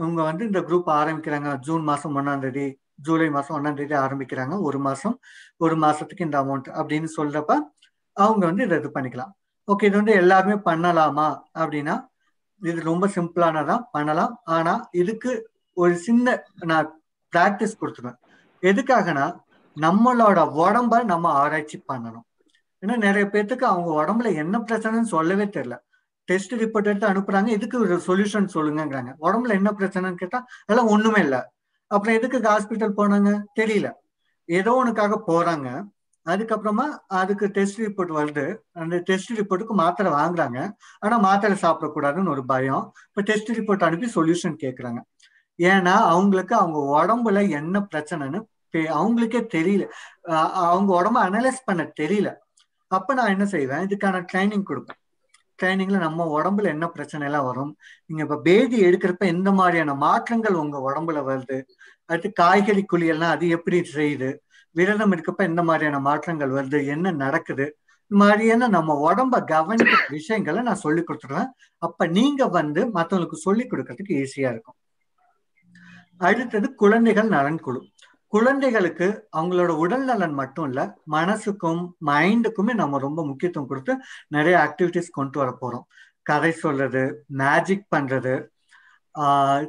உங்க வந்து இந்த குரூப் ஆரம்பிக்கிறாங்க ஜூன் மாசம் ஒன்னாம் தேதி ஜூலை மாசம் ஒன்னாம் தேதி ஆரம்பிக்கிறாங்க ஒரு மாசம் ஒரு மாசத்துக்கு இந்த அமௌண்ட் அப்படின்னு சொல்றப்ப அவங்க வந்து இதை இது பண்ணிக்கலாம் ஓகே இது வந்து எல்லாருமே பண்ணலாமா அப்படின்னா இது ரொம்ப சிம்பிளானதான் பண்ணலாம் ஆனா இதுக்கு ஒரு சின்ன நான் ப்ராக்டிஸ் கொடுத்துருவேன் எதுக்காகனா நம்மளோட உடம்ப நம்ம ஆராய்ச்சி பண்ணணும் ஏன்னா நிறைய பேர்த்துக்கு அவங்க உடம்புல என்ன பிரச்சனைன்னு சொல்லவே தெரியல டெஸ்ட் ரிப்போர்ட் எடுத்து அனுப்புறாங்க இதுக்கு ஒரு சொல்யூஷன் சொல்லுங்கிறாங்க உடம்புல என்ன பிரச்சனைன்னு கேட்டா அதெல்லாம் ஒண்ணுமே இல்லை அப்புறம் எதுக்கு ஹாஸ்பிட்டல் போனாங்க தெரியல ஏதோ ஒன்றுக்காக போறாங்க அதுக்கப்புறமா அதுக்கு டெஸ்ட் ரிப்போர்ட் வருது அந்த டெஸ்ட் ரிப்போர்ட்டுக்கு மாத்திரை வாங்குறாங்க ஆனா மாத்திரை சாப்பிடக்கூடாதுன்னு ஒரு பயம் இப்ப டெஸ்ட் ரிப்போர்ட் அனுப்பி சொல்யூஷன் கேட்கறாங்க ஏன்னா அவங்களுக்கு அவங்க உடம்புல என்ன பிரச்சனைன்னு அவங்களுக்கே தெரியல அவங்க உடம்ப அனலைஸ் பண்ண தெரியல அப்ப நான் என்ன செய்வேன் இதுக்கான ட்ரைனிங் கொடுப்பேன் ட்ரைனிங்ல நம்ம உடம்புல என்ன பிரச்சனை எல்லாம் வரும் நீங்க இப்ப பேதி எடுக்கிறப்ப எந்த மாதிரியான மாற்றங்கள் உங்க உடம்புல வருது அடுத்து காய்கறி குழியெல்லாம் அது எப்படி செய்யுது விரதம் இருக்கப்ப எந்த மாதிரியான மாற்றங்கள் வருது என்ன நடக்குது இந்த மாதிரியான நம்ம உடம்ப கவனிக்கிற விஷயங்களை நான் சொல்லி கொடுத்துருவேன் அப்ப நீங்க வந்து மற்றவங்களுக்கு சொல்லி கொடுக்கறதுக்கு ஈஸியா இருக்கும் அடுத்தது குழந்தைகள் நலன் குழு குழந்தைகளுக்கு அவங்களோட உடல் நலன் மட்டும் இல்ல மனசுக்கும் மைண்டுக்குமே நம்ம ரொம்ப முக்கியத்துவம் கொடுத்து நிறைய ஆக்டிவிட்டிஸ் கொண்டு வர போறோம் கதை சொல்றது மேஜிக் பண்றது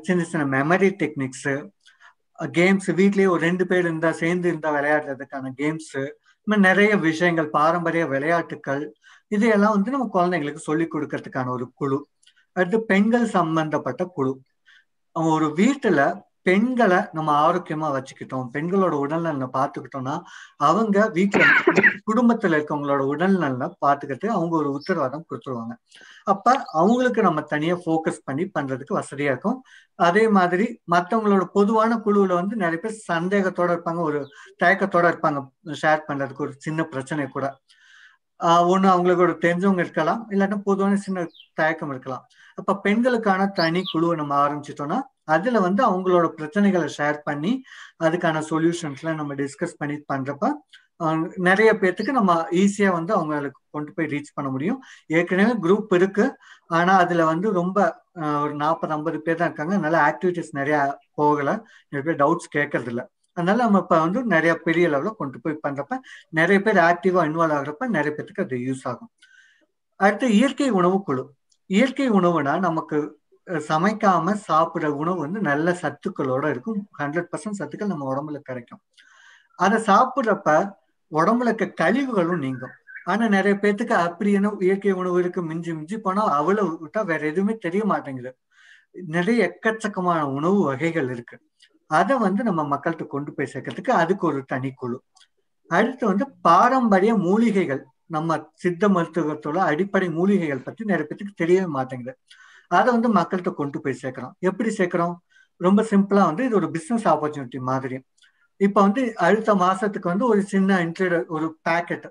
சின்ன சின்ன மெமரி டெக்னிக்ஸு கேம்ஸ் வீட்லயே ஒரு ரெண்டு பேர் இருந்தா சேர்ந்து இருந்தா விளையாடுறதுக்கான கேம்ஸ் நிறைய விஷயங்கள் பாரம்பரிய விளையாட்டுக்கள் இதையெல்லாம் வந்து நம்ம குழந்தைங்களுக்கு சொல்லி கொடுக்கறதுக்கான ஒரு குழு அடுத்து பெண்கள் சம்பந்தப்பட்ட குழு ஒரு வீட்டுல பெண்களை நம்ம ஆரோக்கியமா வச்சுக்கிட்டோம் பெண்களோட உடல்நலனை பார்த்துக்கிட்டோம்னா அவங்க வீட்டுல குடும்பத்துல இருக்கவங்களோட உடல்நலனை பார்த்துக்கிட்டு அவங்க ஒரு உத்தரவாதம் கொடுத்துருவாங்க அப்ப அவங்களுக்கு நம்ம தனியா ஃபோக்கஸ் பண்ணி பண்றதுக்கு வசதியா இருக்கும் அதே மாதிரி மற்றவங்களோட பொதுவான குழுவுல வந்து நிறைய பேர் சந்தேகத்தோட இருப்பாங்க ஒரு தயக்கத்தோட இருப்பாங்க ஷேர் பண்றதுக்கு ஒரு சின்ன பிரச்சனை கூட ஒன்று அவங்களுக்கு ஒரு தெரிஞ்சவங்க இருக்கலாம் இல்லாட்டா பொதுவான சின்ன தயக்கம் இருக்கலாம் அப்ப பெண்களுக்கான தனி குழுவை நம்ம ஆரம்பிச்சிட்டோம்னா அதுல வந்து அவங்களோட பிரச்சனைகளை ஷேர் பண்ணி அதுக்கான சொல்யூஷன்ஸ்லாம் நம்ம டிஸ்கஸ் பண்ணி பண்றப்ப நிறைய பேர்த்துக்கு நம்ம ஈஸியா வந்து அவங்களுக்கு கொண்டு போய் ரீச் பண்ண முடியும் ஏற்கனவே குரூப் இருக்கு ஆனா அதுல வந்து ரொம்ப ஒரு நாற்பது ஐம்பது பேர் தான் இருக்காங்க அதனால ஆக்டிவிட்டிஸ் நிறைய போகல நிறைய பேர் டவுட்ஸ் கேட்கறது இல்லை அதனால நம்ம இப்ப வந்து நிறைய பெரிய லெவல கொண்டு போய் பண்றப்ப நிறைய பேர் ஆக்டிவா இன்வால்வ் ஆகுறப்ப நிறைய பேருக்கு அது யூஸ் ஆகும் அடுத்து இயற்கை உணவு குழு இயற்கை உணவுனா நமக்கு சமைக்காம சாப்பிட்ற உணவு வந்து நல்ல சத்துக்களோட இருக்கும் ஹண்ட்ரட் பர்சன்ட் சத்துக்கள் நம்ம உடம்புல கிடைக்கும் அதை சாப்பிட்றப்ப உடம்புல இருக்க கழிவுகளும் நீங்கும் ஆனா நிறைய பேர்த்துக்கு அப்படி என்ன இயற்கை உணவு இருக்கு மிஞ்சி மிஞ்சி போனா அவ்வளவு விட்டா வேற எதுவுமே தெரிய மாட்டேங்குது நிறைய எக்கச்சக்கமான உணவு வகைகள் இருக்கு அதை வந்து நம்ம மக்கள்கிட்ட கொண்டு போய் சேர்க்கறதுக்கு அதுக்கு ஒரு தனிக்குழு அடுத்து வந்து பாரம்பரிய மூலிகைகள் நம்ம சித்த மருத்துவத்தோட அடிப்படை மூலிகைகள் பத்தி நிறைய பேத்துக்கு தெரியவே மாட்டேங்குது அதை வந்து மக்கள்கிட்ட கொண்டு போய் சேர்க்கிறோம் எப்படி சேர்க்கிறோம் ரொம்ப சிம்பிளா வந்து இது ஒரு பிசினஸ் ஆப்பர்ச்சுனிட்டி மாதிரி இப்ப வந்து அடுத்த மாசத்துக்கு வந்து ஒரு சின்ன இன்ட்ரீடர் ஒரு பேக்கெட்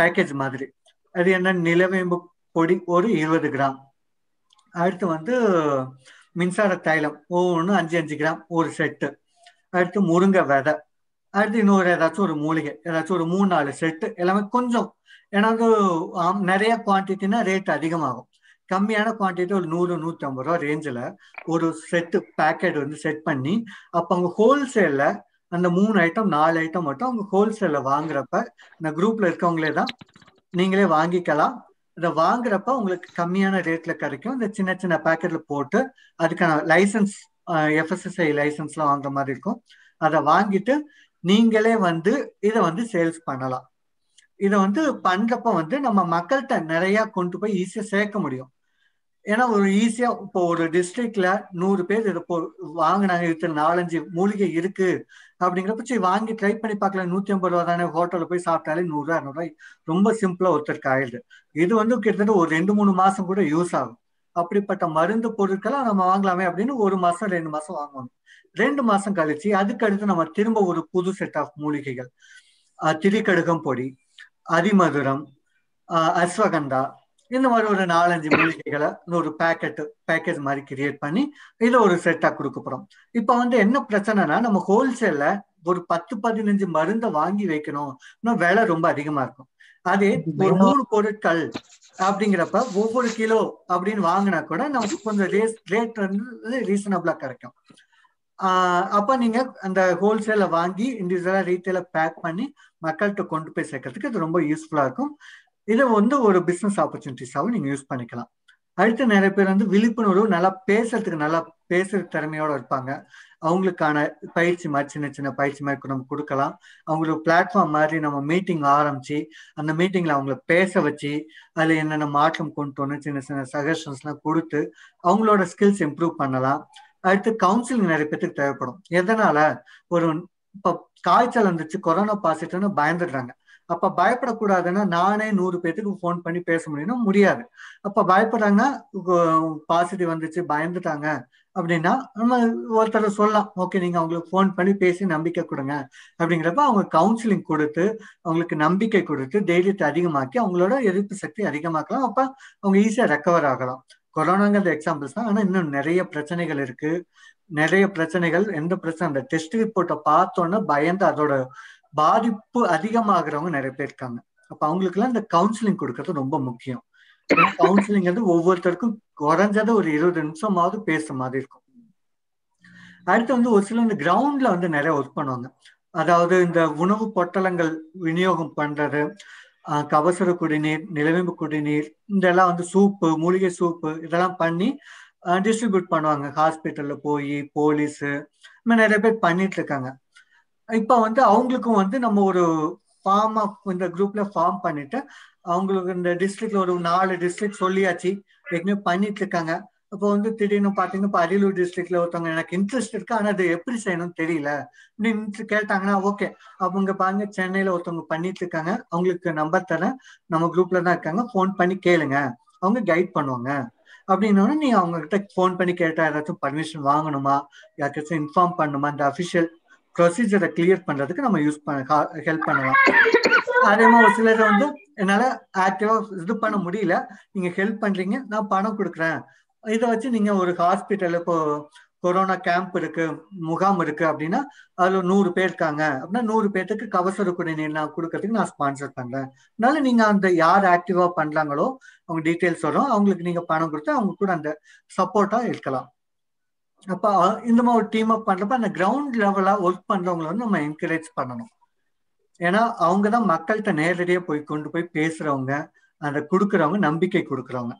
பேக்கேஜ் மாதிரி அது என்ன நிலவேம்பு பொடி ஒரு இருபது கிராம் அடுத்து வந்து மின்சார தைலம் ஒவ்வொன்றும் அஞ்சு அஞ்சு கிராம் ஒரு செட்டு அடுத்து முருங்கை விதை அடுத்து இன்னொரு ஏதாச்சும் ஒரு மூலிகை ஏதாச்சும் ஒரு மூணு நாலு செட்டு எல்லாமே கொஞ்சம் ஏன்னா வந்து நிறைய குவான்டிட்டினா ரேட் அதிகமாகும் கம்மியான குவான்டிட்டி ஒரு நூறு நூற்றி ஐம்பது ரூபா ரேஞ்சில் ஒரு செட்டு பேக்கெட் வந்து செட் பண்ணி அப்போ அவங்க ஹோல்சேலில் அந்த மூணு ஐட்டம் நாலு ஐட்டம் மட்டும் அவங்க ஹோல்சேலில் வாங்குறப்ப இந்த குரூப்பில் இருக்கவங்களே தான் நீங்களே வாங்கிக்கலாம் இதை வாங்குறப்ப உங்களுக்கு கம்மியான ரேட்டில் கிடைக்கும் இந்த சின்ன சின்ன பேக்கெட்டில் போட்டு அதுக்கான லைசன்ஸ் எஃப்எஸ்எஸ்ஐ லைசன்ஸ்லாம் வாங்குற மாதிரி இருக்கும் அதை வாங்கிட்டு நீங்களே வந்து இதை வந்து சேல்ஸ் பண்ணலாம் இதை வந்து பண்றப்ப வந்து நம்ம மக்கள்கிட்ட நிறைய கொண்டு போய் ஈஸியாக சேர்க்க முடியும் ஏன்னா ஒரு ஈஸியா இப்போ ஒரு டிஸ்ட்ரிக்ட்ல நூறு பேர் இப்போ வாங்கினாங்க இத்தனை நாலஞ்சு மூலிகை இருக்கு அப்படிங்கிறப்ப சரி வாங்கி ட்ரை பண்ணி பார்க்கல நூத்தி ஐம்பது ரூபா தானே ஹோட்டல்ல போய் சாப்பிட்டாலே நூறுரூவா இரநூறுவாய் ரொம்ப சிம்பிளா ஒருத்தருக்கு ஆயிடுது இது வந்து கிட்டத்தட்ட ஒரு ரெண்டு மூணு மாசம் கூட யூஸ் ஆகும் அப்படிப்பட்ட மருந்து பொருட்களை நம்ம வாங்கலாமே அப்படின்னு ஒரு மாசம் ரெண்டு மாசம் வாங்கணும் ரெண்டு மாசம் கழிச்சு அதுக்கடுத்து நம்ம திரும்ப ஒரு புது செட் ஆஃப் மூலிகைகள் திரிகடுகம் பொடி அதிமதுரம் அஸ்வகந்தா இந்த மாதிரி ஒரு நாலஞ்சு மூலிகைகளை ஒரு பேக்கெட் பேக்கேஜ் மாதிரி கிரியேட் பண்ணி இதை ஒரு செட்டாக கொடுக்க போகிறோம் இப்போ வந்து என்ன பிரச்சனைனா நம்ம ஹோல்சேல்ல ஒரு பத்து பதினஞ்சு மருந்தை வாங்கி வைக்கணும் விலை ரொம்ப அதிகமா இருக்கும் அதே ஒரு மூணு பொருட்கள் அப்படிங்கிறப்ப ஒவ்வொரு கிலோ அப்படின்னு வாங்கினா கூட நமக்கு கொஞ்சம் ரேட் வந்து ரீசனபிளா கிடைக்கும் அப்ப நீங்க அந்த ஹோல்சேல வாங்கி இண்டிவிஜுவலா ரீட்டைல பேக் பண்ணி மக்கள்கிட்ட கொண்டு போய் சேர்க்கறதுக்கு இது ரொம்ப யூஸ்ஃபுல்லா இருக்கும் இதை வந்து ஒரு பிஸ்னஸ் ஆப்பர்ச்சுனிட்டிஸாகவும் நீங்கள் யூஸ் பண்ணிக்கலாம் அடுத்து நிறைய பேர் வந்து விழிப்புணர்வு நல்லா பேசுறதுக்கு நல்லா பேசுற திறமையோட இருப்பாங்க அவங்களுக்கான பயிற்சி மாதிரி சின்ன சின்ன பயிற்சி மாதிரி நம்ம கொடுக்கலாம் அவங்களுக்கு பிளாட்ஃபார்ம் மாதிரி நம்ம மீட்டிங் ஆரம்பிச்சு அந்த மீட்டிங்ல அவங்கள பேச வச்சு அதுல என்னென்ன மாற்றம் கொண்டு வரணும் சின்ன சின்ன சஜஷன்ஸ்லாம் கொடுத்து அவங்களோட ஸ்கில்ஸ் இம்ப்ரூவ் பண்ணலாம் அடுத்து கவுன்சிலிங் நிறைய பேத்துக்கு தேவைப்படும் எதனால ஒரு இப்போ காய்ச்சல் வந்துச்சு கொரோனா பாசிட்டிவ்னு பயந்துடுறாங்க அப்ப பயப்படக்கூடாதுன்னா நானே நூறு பேத்துக்கு ஃபோன் பண்ணி பேச முடியும்னா முடியாது அப்ப பயப்படுறாங்க பாசிட்டிவ் வந்துச்சு பயந்துட்டாங்க அப்படின்னா நம்ம ஒருத்தர் சொல்லலாம் ஓகே நீங்க அவங்களுக்கு ஃபோன் பண்ணி பேசி நம்பிக்கை கொடுங்க அப்படிங்கிறப்ப அவங்க கவுன்சிலிங் கொடுத்து அவங்களுக்கு நம்பிக்கை கொடுத்து தைரியத்தை அதிகமாக்கி அவங்களோட எதிர்ப்பு சக்தி அதிகமாக்கலாம் அப்ப அவங்க ஈஸியா ரெக்கவர் ஆகலாம் கொரோனாங்கிறது எக்ஸாம்பிள்ஸ் தான் ஆனா இன்னும் நிறைய பிரச்சனைகள் இருக்கு நிறைய பிரச்சனைகள் எந்த பிரச்சனை அந்த டெஸ்ட் ரிப்போர்ட்டை பார்த்தோன்னே பயந்து அதோட பாதிப்பு அதிகமாகிறவங்க நிறைய பேர் இருக்காங்க அப்ப அவங்களுக்கு எல்லாம் இந்த கவுன்சிலிங் கொடுக்கறது ரொம்ப முக்கியம் கவுன்சிலிங் வந்து ஒவ்வொருத்தருக்கும் குறைஞ்சத ஒரு இருபது நிமிஷமாவது பேசுற மாதிரி இருக்கும் அடுத்து வந்து ஒரு சில இந்த கிரவுண்ட்ல வந்து நிறைய ஒர்க் பண்ணுவாங்க அதாவது இந்த உணவு பொட்டலங்கள் விநியோகம் பண்றது கவசர குடிநீர் நிலவேம்பு குடிநீர் இதெல்லாம் வந்து சூப்பு மூலிகை சூப்பு இதெல்லாம் பண்ணி டிஸ்ட்ரிபியூட் பண்ணுவாங்க ஹாஸ்பிட்டல்ல போய் போலீஸு நிறைய பேர் பண்ணிட்டு இருக்காங்க இப்ப வந்து அவங்களுக்கும் வந்து நம்ம ஒரு ஃபார்ம் இந்த குரூப்ல ஃபார்ம் பண்ணிட்டு அவங்களுக்கு இந்த டிஸ்ட்ரிக்ட்ல ஒரு நாலு டிஸ்ட்ரிக்ட் சொல்லியாச்சு எதுவுமே பண்ணிட்டு இருக்காங்க இப்ப வந்து திடீர்னு பாத்தீங்கன்னா இப்போ அரியலூர் டிஸ்ட்ரிக்ட்ல ஒருத்தவங்க எனக்கு இன்ட்ரெஸ்ட் இருக்கு ஆனா அது எப்படி செய்யணும்னு தெரியல அப்படின்னு கேட்டாங்கன்னா ஓகே அவங்க பாருங்க சென்னையில ஒருத்தவங்க பண்ணிட்டு இருக்காங்க அவங்களுக்கு நம்பர் தரேன் நம்ம குரூப்ல தான் இருக்காங்க ஃபோன் பண்ணி கேளுங்க அவங்க கைட் பண்ணுவாங்க அப்படின்னா நீ அவங்க கிட்ட ஃபோன் பண்ணி கேட்டா ஏதாச்சும் பர்மிஷன் வாங்கணுமா யாருக்காச்சும் இன்ஃபார்ம் பண்ணுமா இந்த அஃபிஷியல் ப்ரொசீஜரை கிளியர் பண்றதுக்கு நம்ம யூஸ் பண்ண ஹெல்ப் பண்ணலாம் அதே மாதிரி ஒரு சிலர் வந்து என்னால ஆக்டிவா இது பண்ண முடியல நீங்க ஹெல்ப் பண்றீங்க நான் பணம் கொடுக்குறேன் இதை வச்சு நீங்க ஒரு ஹாஸ்பிட்டல் இப்போ கொரோனா கேம்ப் இருக்கு முகாம் இருக்கு அப்படின்னா அதுல நூறு பேர் இருக்காங்க அப்படின்னா நூறு பேர்த்துக்கு கவசர குடிநீர் நான் கொடுக்கறதுக்கு நான் ஸ்பான்சர் பண்றேன் அதனால நீங்க அந்த யார் ஆக்டிவா பண்றாங்களோ அவங்க டீட்டெயில்ஸ் வரும் அவங்களுக்கு நீங்க பணம் கொடுத்து அவங்க கூட அந்த சப்போர்ட்டா இருக்கலாம் அப்ப இந்த மாதிரி ஒரு டீம் அப் பண்றப்ப அந்த கிரவுண்ட் லெவலா ஒர்க் பண்றவங்களை வந்து நம்ம என்கரேஜ் பண்ணணும் ஏன்னா அவங்க தான் மக்கள்கிட்ட நேரடியா போய் கொண்டு போய் பேசுறவங்க அதை கொடுக்குறவங்க நம்பிக்கை கொடுக்குறவங்க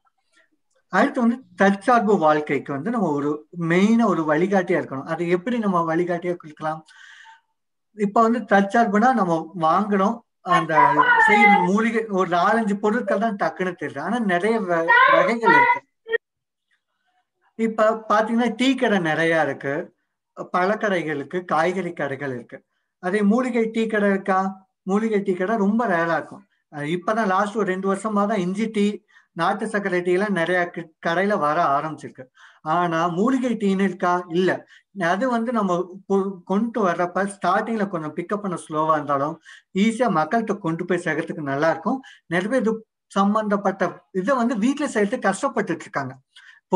அடுத்து வந்து தற்சார்பு வாழ்க்கைக்கு வந்து நம்ம ஒரு மெயினா ஒரு வழிகாட்டியா இருக்கணும் அதை எப்படி நம்ம வழிகாட்டியா கொடுக்கலாம் இப்ப வந்து தற்சார்புனா நம்ம வாங்குகிறோம் அந்த செய்யணும் மூலிகை ஒரு நாலஞ்சு பொருட்கள் தான் டக்குன்னு தெரியுது ஆனா நிறைய வகைகள் இருக்கு இப்ப பாத்தீங்கன்னா டீ கடை நிறைய இருக்கு பழக்கடைகள் இருக்கு காய்கறி கடைகள் இருக்கு அதே மூலிகை டீ கடை இருக்கா மூலிகை டீ கடை ரொம்ப ரேரா இருக்கும் இப்பதான் லாஸ்ட் ஒரு ரெண்டு வருஷமா தான் இஞ்சி டீ நாட்டு சர்க்கரை டீ எல்லாம் நிறைய கடையில வர ஆரம்பிச்சிருக்கு ஆனா மூலிகை டீன்னு இருக்கா இல்ல அது வந்து நம்ம கொண்டு வர்றப்ப ஸ்டார்டிங்ல கொஞ்சம் பிக்கப் பண்ண ஸ்லோவா இருந்தாலும் ஈஸியா மக்கள்கிட்ட கொண்டு போய் சேர்க்கறதுக்கு நல்லா இருக்கும் நிறைய பேர் இது சம்பந்தப்பட்ட இதை வந்து வீட்டுல செய்யறதுக்கு கஷ்டப்பட்டுட்டு இருக்காங்க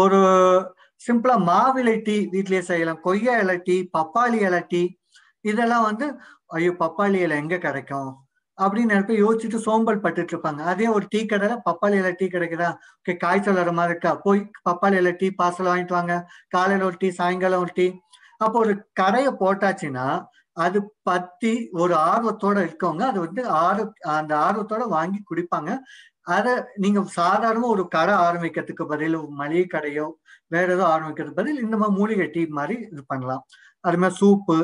ஒரு சிம்பிளா மாவிலை டீ வீட்லயே செய்யலாம் கொய்யா இலை டீ பப்பாளி இலை டீ இதெல்லாம் வந்து ஐயோ பப்பாளி இலை எங்க கிடைக்கும் அப்படின்னு நினைப்ப யோசிச்சுட்டு சோம்பல் பட்டுட்டு இருப்பாங்க அதே ஒரு டீ கடையில பப்பாளி இலை டீ கிடைக்குதா ஓகே காய்ச்சல் வர மாதிரி இருக்கா போய் பப்பாளி இலை டீ பார்சல் வாங்கிட்டு வாங்க காலையில ஒரு டீ சாயங்காலம் ஒரு டீ அப்போ ஒரு கடையை போட்டாச்சுன்னா அது பத்தி ஒரு ஆர்வத்தோட இருக்கவங்க அது வந்து ஆர்வ அந்த ஆர்வத்தோட வாங்கி குடிப்பாங்க அதை நீங்க சாதாரணமா ஒரு கடை ஆரம்பிக்கிறதுக்கு பதில் மளிகை கடையோ வேற ஏதோ ஆரம்பிக்கிறதுக்கு பதில் இந்த மாதிரி மூலிகை டீ மாதிரி இது பண்ணலாம் அது மாதிரி சூப்பு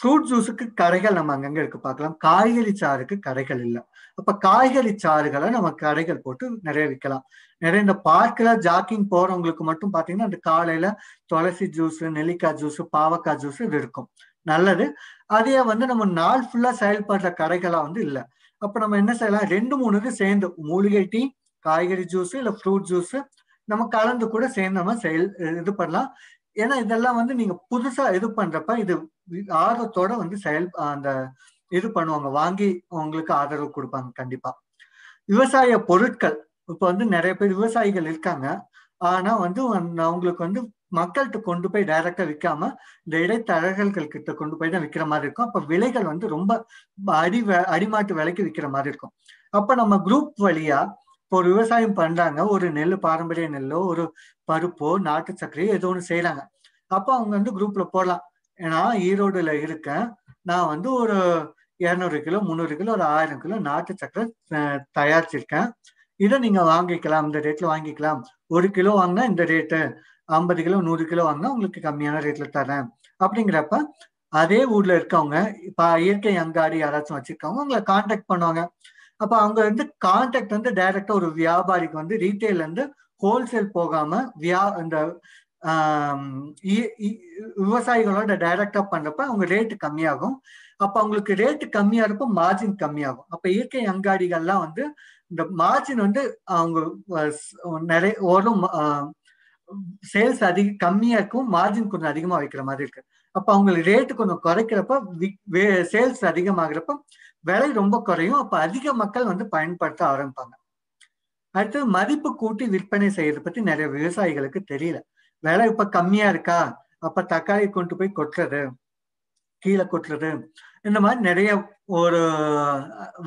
ஃப்ரூட் ஜூஸுக்கு கடைகள் நம்ம அங்கங்க இருக்கு பார்க்கலாம் காய்கறி சாறுக்கு கடைகள் இல்லை அப்ப காய்கறி சாறுகளை நம்ம கடைகள் போட்டு நிறைய விற்கலாம் நிறைய இந்த பார்க்கில் ஜாக்கிங் போறவங்களுக்கு மட்டும் பாத்தீங்கன்னா அந்த காலையில துளசி ஜூஸ் நெல்லிக்காய் ஜூஸ் பாவக்காய் ஜூஸ் இது இருக்கும் நல்லது அதையே வந்து நம்ம நாள் ஃபுல்லா செயல்படுற கடைகளா வந்து இல்லை அப்ப நம்ம என்ன செய்யலாம் ரெண்டு மூணு இது சேர்ந்து மூலிகை டீ காய்கறி ஜூஸ் இல்ல ஃப்ரூட் ஜூஸ் நம்ம கலந்து கூட சேர்ந்து நம்ம செயல் இது பண்ணலாம் ஏன்னா இதெல்லாம் வந்து நீங்க புதுசா இது பண்றப்ப இது ஆர்வத்தோட வந்து செயல் அந்த இது பண்ணுவாங்க வாங்கி அவங்களுக்கு ஆதரவு கொடுப்பாங்க கண்டிப்பா விவசாய பொருட்கள் இப்ப வந்து நிறைய பேர் விவசாயிகள் இருக்காங்க ஆனா வந்து அவங்களுக்கு வந்து மக்கள்கிட்ட கொண்டு போய் டைரக்டா விற்காம இந்த இடைத்தரகர்கள் கிட்ட கொண்டு போய் தான் விற்கிற மாதிரி இருக்கும் அப்ப விலைகள் வந்து ரொம்ப அடி அடிமாட்டு விலைக்கு விற்கிற மாதிரி இருக்கும் அப்ப நம்ம குரூப் வழியா இப்போ ஒரு விவசாயம் பண்றாங்க ஒரு நெல் பாரம்பரிய நெல்லோ ஒரு பருப்போ நாட்டு சர்க்கரையோ ஏதோ ஒன்று செய்யறாங்க அப்போ அவங்க வந்து குரூப்ல போடலாம் ஏன்னா ஈரோடுல இருக்கேன் நான் வந்து ஒரு இரநூறு கிலோ முந்நூறு கிலோ ஒரு ஆயிரம் கிலோ நாட்டு சக்கரை தயாரிச்சிருக்கேன் இதை நீங்க வாங்கிக்கலாம் இந்த ரேட்ல வாங்கிக்கலாம் ஒரு கிலோ வாங்கினா இந்த ரேட்டு ஐம்பது கிலோ நூறு கிலோ வாங்க உங்களுக்கு கம்மியான ரேட்ல தரேன் அப்படிங்கிறப்ப அதே ஊர்ல இருக்கவங்க இப்ப இயற்கை அங்காடி யாராச்சும் வச்சிருக்கவங்க உங்களை கான்டாக்ட் பண்ணுவாங்க அப்ப அவங்க வந்து கான்டாக்ட் வந்து டைரக்டா ஒரு வியாபாரிக்கு வந்து ரீட்டைல இருந்து ஹோல்சேல் போகாம வியா இந்த விவசாயிகளோட டைரக்டா பண்றப்ப அவங்க ரேட்டு கம்மியாகும் அப்ப அவங்களுக்கு ரேட்டு கம்மியா இருப்ப மார்ஜின் கம்மியாகும் அப்ப இயற்கை அங்காடிகள்லாம் வந்து இந்த மார்ஜின் வந்து அவங்க நிறைய ஓரளவு சேல்ஸ் அதிக கம்மியா இருக்கும் மார்ஜின் கொஞ்சம் அதிகமா வைக்கிற மாதிரி இருக்கு அப்ப அவங்களுக்கு ரேட்டு கொஞ்சம் குறைக்கிறப்ப சேல்ஸ் அதிகமாகிறப்ப விலை ரொம்ப குறையும் அப்ப அதிக மக்கள் வந்து பயன்படுத்த ஆரம்பிப்பாங்க அடுத்து மதிப்பு கூட்டி விற்பனை செய்யறதை பத்தி நிறைய விவசாயிகளுக்கு தெரியல விலை இப்ப கம்மியா இருக்கா அப்ப தக்காளி கொண்டு போய் கொட்டுறது கீழே கொட்டுறது இந்த மாதிரி நிறைய ஒரு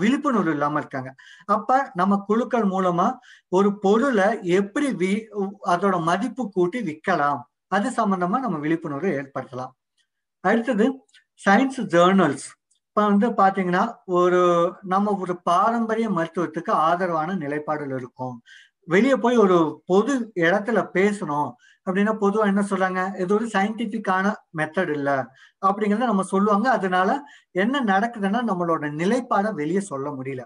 விழிப்புணர்வு இல்லாம இருக்காங்க அப்ப நம்ம குழுக்கள் மூலமா ஒரு பொருளை எப்படி வி அதோட மதிப்பு கூட்டி விற்கலாம் அது சம்பந்தமா நம்ம விழிப்புணர்வு ஏற்படுத்தலாம் அடுத்தது சயின்ஸ் ஜேர்னல்ஸ் இப்ப வந்து பாத்தீங்கன்னா ஒரு நம்ம ஒரு பாரம்பரிய மருத்துவத்துக்கு ஆதரவான நிலைப்பாடுகள் இருக்கும் வெளியே போய் ஒரு பொது இடத்துல பேசணும் அப்படின்னா பொதுவா என்ன சொல்றாங்க இது ஒரு சயின்டிபிக்கான மெத்தட் இல்ல அப்படிங்கறத நம்ம சொல்லுவாங்க அதனால என்ன நடக்குதுன்னா நம்மளோட நிலைப்பாட வெளியே சொல்ல முடியல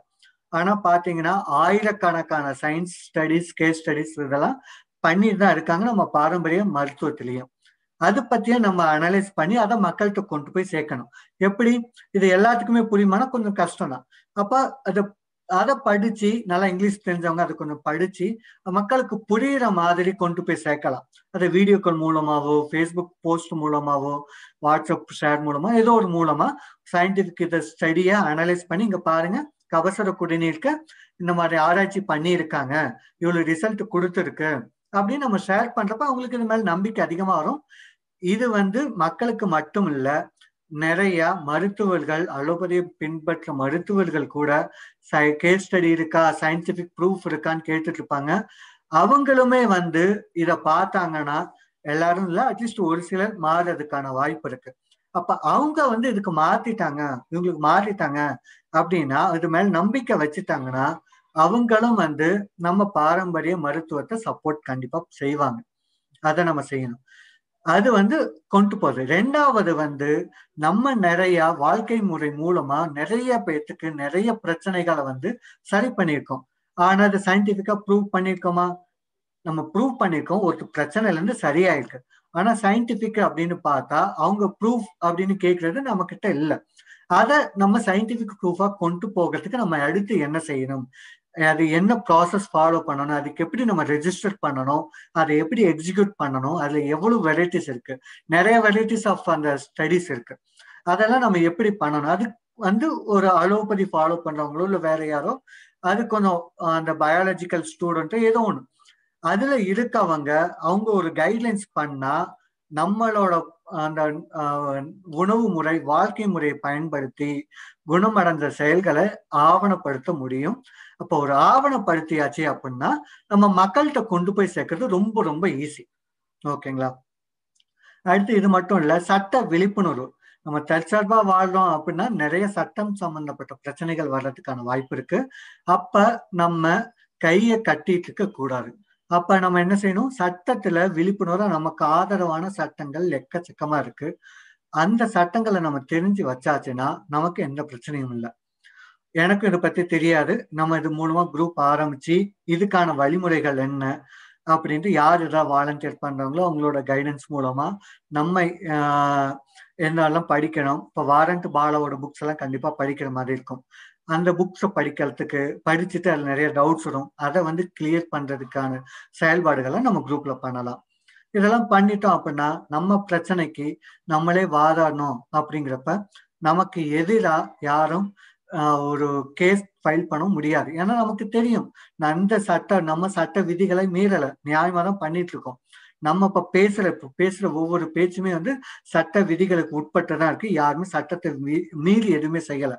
ஆனா பாத்தீங்கன்னா ஆயிரக்கணக்கான சயின்ஸ் ஸ்டடிஸ் கேஸ் ஸ்டடிஸ் இதெல்லாம் பண்ணிட்டு தான் இருக்காங்க நம்ம பாரம்பரிய மருத்துவத்திலையும் அது பத்தியும் நம்ம அனலைஸ் பண்ணி அதை மக்கள்கிட்ட கொண்டு போய் சேர்க்கணும் எப்படி இது எல்லாத்துக்குமே புரியுமானா கொஞ்சம் கஷ்டம் தான் அப்ப அதை அதை படிச்சு நல்லா இங்கிலீஷ் தெரிஞ்சவங்க அதை கொஞ்சம் படிச்சு மக்களுக்கு புரியுற மாதிரி கொண்டு போய் சேர்க்கலாம் அது வீடியோக்கள் மூலமாவோ ஃபேஸ்புக் போஸ்ட் மூலமாவோ வாட்ஸ்அப் ஷேர் மூலமா ஏதோ ஒரு மூலமா சயின்டிபிக் இதை ஸ்டடியை அனலைஸ் பண்ணி இங்க பாருங்க கபசர குடிநீருக்கு இந்த மாதிரி ஆராய்ச்சி பண்ணியிருக்காங்க இவ்வளவு ரிசல்ட் கொடுத்துருக்கு அப்படின்னு நம்ம ஷேர் பண்றப்ப அவங்களுக்கு இது மேல நம்பிக்கை அதிகமா வரும் இது வந்து மக்களுக்கு மட்டும் இல்லை நிறைய மருத்துவர்கள் அலோபதியை பின்பற்ற மருத்துவர்கள் கூட கேஸ் ஸ்டடி இருக்கா சயின்டிபிக் ப்ரூஃப் இருக்கான்னு கேட்டுட்டு இருப்பாங்க அவங்களுமே வந்து இதை பார்த்தாங்கன்னா எல்லாரும் இல்லை அட்லீஸ்ட் ஒரு சிலர் மாறுறதுக்கான வாய்ப்பு இருக்கு அப்ப அவங்க வந்து இதுக்கு மாத்திட்டாங்க இவங்களுக்கு மாத்திட்டாங்க அப்படின்னா அது மேல நம்பிக்கை வச்சுட்டாங்கன்னா அவங்களும் வந்து நம்ம பாரம்பரிய மருத்துவத்தை சப்போர்ட் கண்டிப்பா செய்வாங்க அதை நம்ம செய்யணும் அது வந்து கொண்டு போறது ரெண்டாவது வந்து நம்ம நிறைய வாழ்க்கை முறை மூலமா நிறைய பேத்துக்கு நிறைய பிரச்சனைகளை வந்து சரி பண்ணியிருக்கோம் ஆனா அது சயின்டிபிக்கா ப்ரூவ் பண்ணியிருக்கோமா நம்ம ப்ரூவ் பண்ணியிருக்கோம் ஒரு பிரச்சனைல இருந்து சரியாயிருக்கு ஆனா சயின்டிபிக் அப்படின்னு பார்த்தா அவங்க ப்ரூஃப் அப்படின்னு கேட்கறது நம்ம கிட்ட இல்லை அதை நம்ம சயின்டிபிக் ப்ரூஃபா கொண்டு போகிறதுக்கு நம்ம அடுத்து என்ன செய்யணும் அது என்ன ப்ராசஸ் ஃபாலோ பண்ணணும் அதுக்கு எப்படி நம்ம ரெஜிஸ்டர் பண்ணணும் அதை எப்படி எக்ஸிக்யூட் பண்ணணும் அதுல எவ்வளவு வெரைட்டிஸ் இருக்கு நிறைய வெரைட்டிஸ் ஆஃப் அந்த ஸ்டடிஸ் இருக்கு அதெல்லாம் நம்ம எப்படி பண்ணணும் அது வந்து ஒரு அலோபதி ஃபாலோ பண்றவங்களோ இல்லை வேற யாரோ அது கொஞ்சம் அந்த பயாலஜிக்கல் ஸ்டூடெண்ட்டோ ஏதோ ஒன்று அதுல இருக்கவங்க அவங்க ஒரு கைட்லைன்ஸ் பண்ணா நம்மளோட அந்த உணவு முறை வாழ்க்கை முறையை பயன்படுத்தி குணமடைந்த செயல்களை ஆவணப்படுத்த முடியும் அப்போ ஒரு ஆவணப்படுத்தியாச்சு அப்படின்னா நம்ம மக்கள்கிட்ட கொண்டு போய் சேர்க்கறது ரொம்ப ரொம்ப ஈஸி ஓகேங்களா அடுத்து இது மட்டும் இல்லை சட்ட விழிப்புணர்வு நம்ம தற்சார்பா வாழ்றோம் அப்படின்னா நிறைய சட்டம் சம்பந்தப்பட்ட பிரச்சனைகள் வர்றதுக்கான வாய்ப்பு இருக்கு அப்ப நம்ம கையை கட்டிட்டு இருக்க கூடாது அப்ப நம்ம என்ன செய்யணும் சட்டத்துல விழிப்புணர்வு நமக்கு ஆதரவான சட்டங்கள் எக்கச்சக்கமா இருக்கு அந்த சட்டங்களை நம்ம தெரிஞ்சு வச்சாச்சுன்னா நமக்கு எந்த பிரச்சனையும் இல்லை எனக்கு இதை பத்தி தெரியாது நம்ம இது மூலமா குரூப் ஆரம்பிச்சு இதுக்கான வழிமுறைகள் என்ன அப்படின்ட்டு யார் எதாவது வாலண்டியர் பண்றாங்களோ அவங்களோட கைடன்ஸ் மூலமா நம்ம என்னெல்லாம் படிக்கணும் இப்போ வாரண்ட் பாலாவோட புக்ஸ் எல்லாம் கண்டிப்பா படிக்கிற மாதிரி இருக்கும் அந்த புக்ஸை படிக்கிறதுக்கு படிச்சுட்டு அதில் நிறைய டவுட்ஸ் வரும் அதை வந்து கிளியர் பண்ணுறதுக்கான செயல்பாடுகளை நம்ம குரூப்பில் பண்ணலாம் இதெல்லாம் பண்ணிட்டோம் அப்படின்னா நம்ம பிரச்சனைக்கு நம்மளே வாதாடணும் அப்படிங்கிறப்ப நமக்கு எதிராக யாரும் ஒரு கேஸ் ஃபைல் பண்ண முடியாது ஏன்னா நமக்கு தெரியும் அந்த சட்ட நம்ம சட்ட விதிகளை மீறலை நியாயமாக தான் பண்ணிட்டு இருக்கோம் நம்ம இப்போ பேசுகிற இப்போ பேசுகிற ஒவ்வொரு பேச்சுமே வந்து சட்ட விதிகளுக்கு உட்பட்டு தான் இருக்குது யாருமே சட்டத்தை மீறி எதுவுமே செய்யலை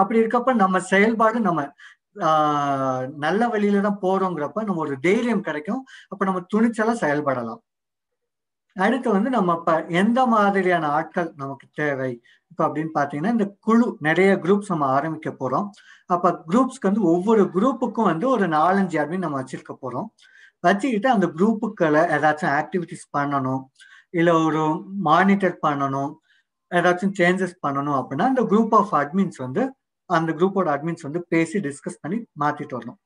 அப்படி இருக்கப்ப நம்ம செயல்பாடு நம்ம ஆஹ் நல்ல வழியில தான் போறோங்கிறப்ப நம்ம ஒரு தைரியம் கிடைக்கும் அப்ப நம்ம துணிச்சலா செயல்படலாம் அடுத்து வந்து நம்ம இப்ப எந்த மாதிரியான ஆட்கள் நமக்கு தேவை இப்ப அப்படின்னு பாத்தீங்கன்னா இந்த குழு நிறைய குரூப்ஸ் நம்ம ஆரம்பிக்க போறோம் அப்ப குரூப்ஸ்க்கு வந்து ஒவ்வொரு குரூப்புக்கும் வந்து ஒரு நாலஞ்சு அப்படின்னு நம்ம வச்சிருக்க போறோம் வச்சுக்கிட்டு அந்த குரூப்புக்களை ஏதாச்சும் ஆக்டிவிட்டிஸ் பண்ணணும் இல்ல ஒரு மானிட்டர் பண்ணணும் ஏதாச்சும் சேஞ்சஸ் பண்ணணும் அப்படின்னா அந்த குரூப் ஆஃப் அட்மின்ஸ் வந்து அந்த குரூப்போட அட்மின்ஸ் வந்து பேசி டிஸ்கஸ் பண்ணி மாத்திட்டு வரணும்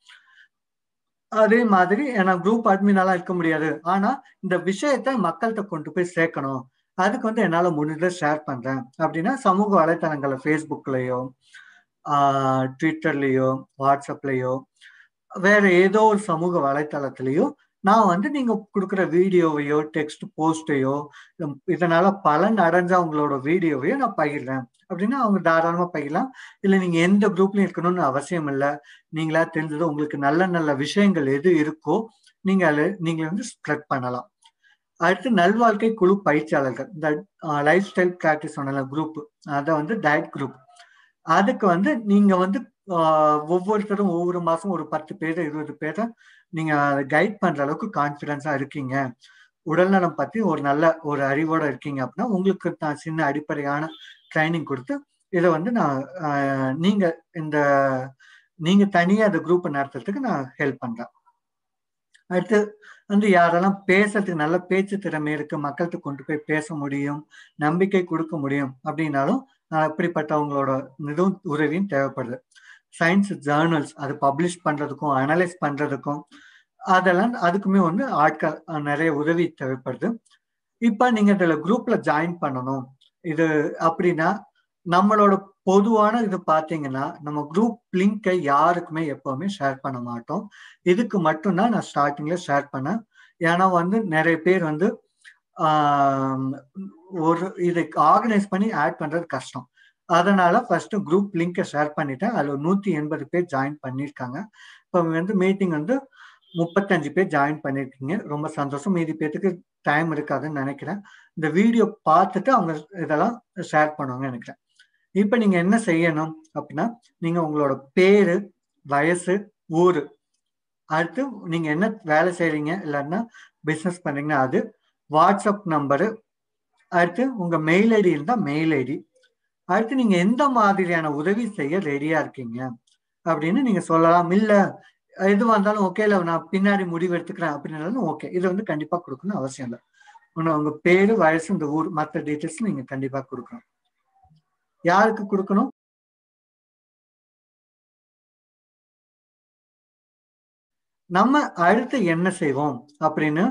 அதே மாதிரி ஏன்னா குரூப் அட்மினாலாம் இருக்க முடியாது ஆனா இந்த விஷயத்த மக்கள்கிட்ட கொண்டு போய் சேர்க்கணும் அதுக்கு வந்து என்னால முடிஞ்சதை ஷேர் பண்றேன் அப்படின்னா சமூக வலைத்தளங்களை ஃபேஸ்புக்லயோ ட்விட்டர்லயோ வாட்ஸ்அப்லயோ வேற ஏதோ ஒரு சமூக வலைத்தளத்திலயோ நான் வந்து நீங்க கொடுக்குற வீடியோவையோ டெக்ஸ்ட் போஸ்டையோ இதனால பலன் அடைஞ்ச அவங்களோட வீடியோவையோ நான் பகிர்றேன் அப்படின்னா அவங்க தாராளமா பகிரலாம் இல்ல நீங்க எந்த குரூப்லயும் இருக்கணும்னு அவசியம் இல்லை நீங்களா தெரிஞ்சது உங்களுக்கு நல்ல நல்ல விஷயங்கள் எது இருக்கோ நீங்க அதை நீங்க வந்து ஸ்ப்ரெட் பண்ணலாம் அடுத்து நல்வாழ்க்கை குழு பயிற்சியாளர்கள் இந்த லைஃப் ஸ்டைல் பிராக்டிஸ் சொன்ன குரூப் அதை வந்து டயட் குரூப் அதுக்கு வந்து நீங்க வந்து ஒவ்வொருத்தரும் ஒவ்வொரு மாசம் ஒரு பத்து பேர் இருபது பேரை நீங்க அதை கைட் பண்ற அளவுக்கு கான்பிடன்ஸா இருக்கீங்க உடல்நலம் பத்தி ஒரு நல்ல ஒரு அறிவோட இருக்கீங்க அப்படின்னா உங்களுக்கு நான் சின்ன அடிப்படையான ட்ரைனிங் கொடுத்து இதை வந்து நான் நீங்க இந்த நீங்க தனியா அந்த குரூப்பை நடத்துறதுக்கு நான் ஹெல்ப் பண்றேன் அடுத்து வந்து யாரெல்லாம் பேசுறதுக்கு நல்ல பேச்சு திறமை இருக்கு மக்கள்கிட்ட கொண்டு போய் பேச முடியும் நம்பிக்கை கொடுக்க முடியும் அப்படின்னாலும் அப்படிப்பட்டவங்களோட இதுவும் உதவியும் தேவைப்படுது சயின்ஸ் ஜேர்னல்ஸ் அது பப்ளிஷ் பண்றதுக்கும் அனலைஸ் பண்றதுக்கும் அதெல்லாம் அதுக்குமே வந்து ஆட்கள் நிறைய உதவி தேவைப்படுது இப்ப நீங்க இதுல குரூப்ல ஜாயின் பண்ணணும் இது அப்படின்னா நம்மளோட பொதுவான இது பார்த்தீங்கன்னா நம்ம குரூப் லிங்கை யாருக்குமே எப்பவுமே ஷேர் பண்ண மாட்டோம் இதுக்கு மட்டும்தான் நான் ஸ்டார்டிங்ல ஷேர் பண்ணேன் ஏன்னா வந்து நிறைய பேர் வந்து ஒரு இதை ஆர்கனைஸ் பண்ணி ஆட் பண்றது கஷ்டம் அதனால ஃபர்ஸ்ட் குரூப் லிங்கை ஷேர் பண்ணிட்டேன் அதில் நூற்றி எண்பது பேர் ஜாயின் பண்ணியிருக்காங்க இப்போ வந்து மீட்டிங் வந்து முப்பத்தஞ்சு பேர் ஜாயின் பண்ணியிருக்கீங்க ரொம்ப சந்தோஷம் மீதி பேத்துக்கு டைம் இருக்காதுன்னு நினைக்கிறேன் இந்த வீடியோ பார்த்துட்டு அவங்க இதெல்லாம் ஷேர் பண்ணுவாங்கன்னு நினைக்கிறேன் இப்போ நீங்கள் என்ன செய்யணும் அப்படின்னா நீங்கள் உங்களோட பேர் வயசு ஊர் அடுத்து நீங்கள் என்ன வேலை செய்கிறீங்க இல்லைன்னா பிஸ்னஸ் பண்றீங்கன்னா அது வாட்ஸ்அப் நம்பரு அடுத்து உங்கள் மெயில் ஐடி இருந்தால் மெயில் ஐடி அடுத்து நீங்க எந்த மாதிரியான உதவி செய்ய ரெடியா இருக்கீங்க அப்படின்னு நீங்க சொல்லலாம் இல்ல எதுவா இருந்தாலும் ஓகே இல்ல நான் பின்னாடி முடிவு எடுத்துக்கிறேன் அப்படின்னாலும் ஓகே இதை வந்து கண்டிப்பா கொடுக்கணும் அவசியம் இல்லை ஒன்று உங்க பேரு வயசு இந்த ஊர் மற்ற டீட்டெயில்ஸ் நீங்க கண்டிப்பா கொடுக்கணும் யாருக்கு கொடுக்கணும் நம்ம அடுத்து என்ன செய்வோம் அப்படின்னு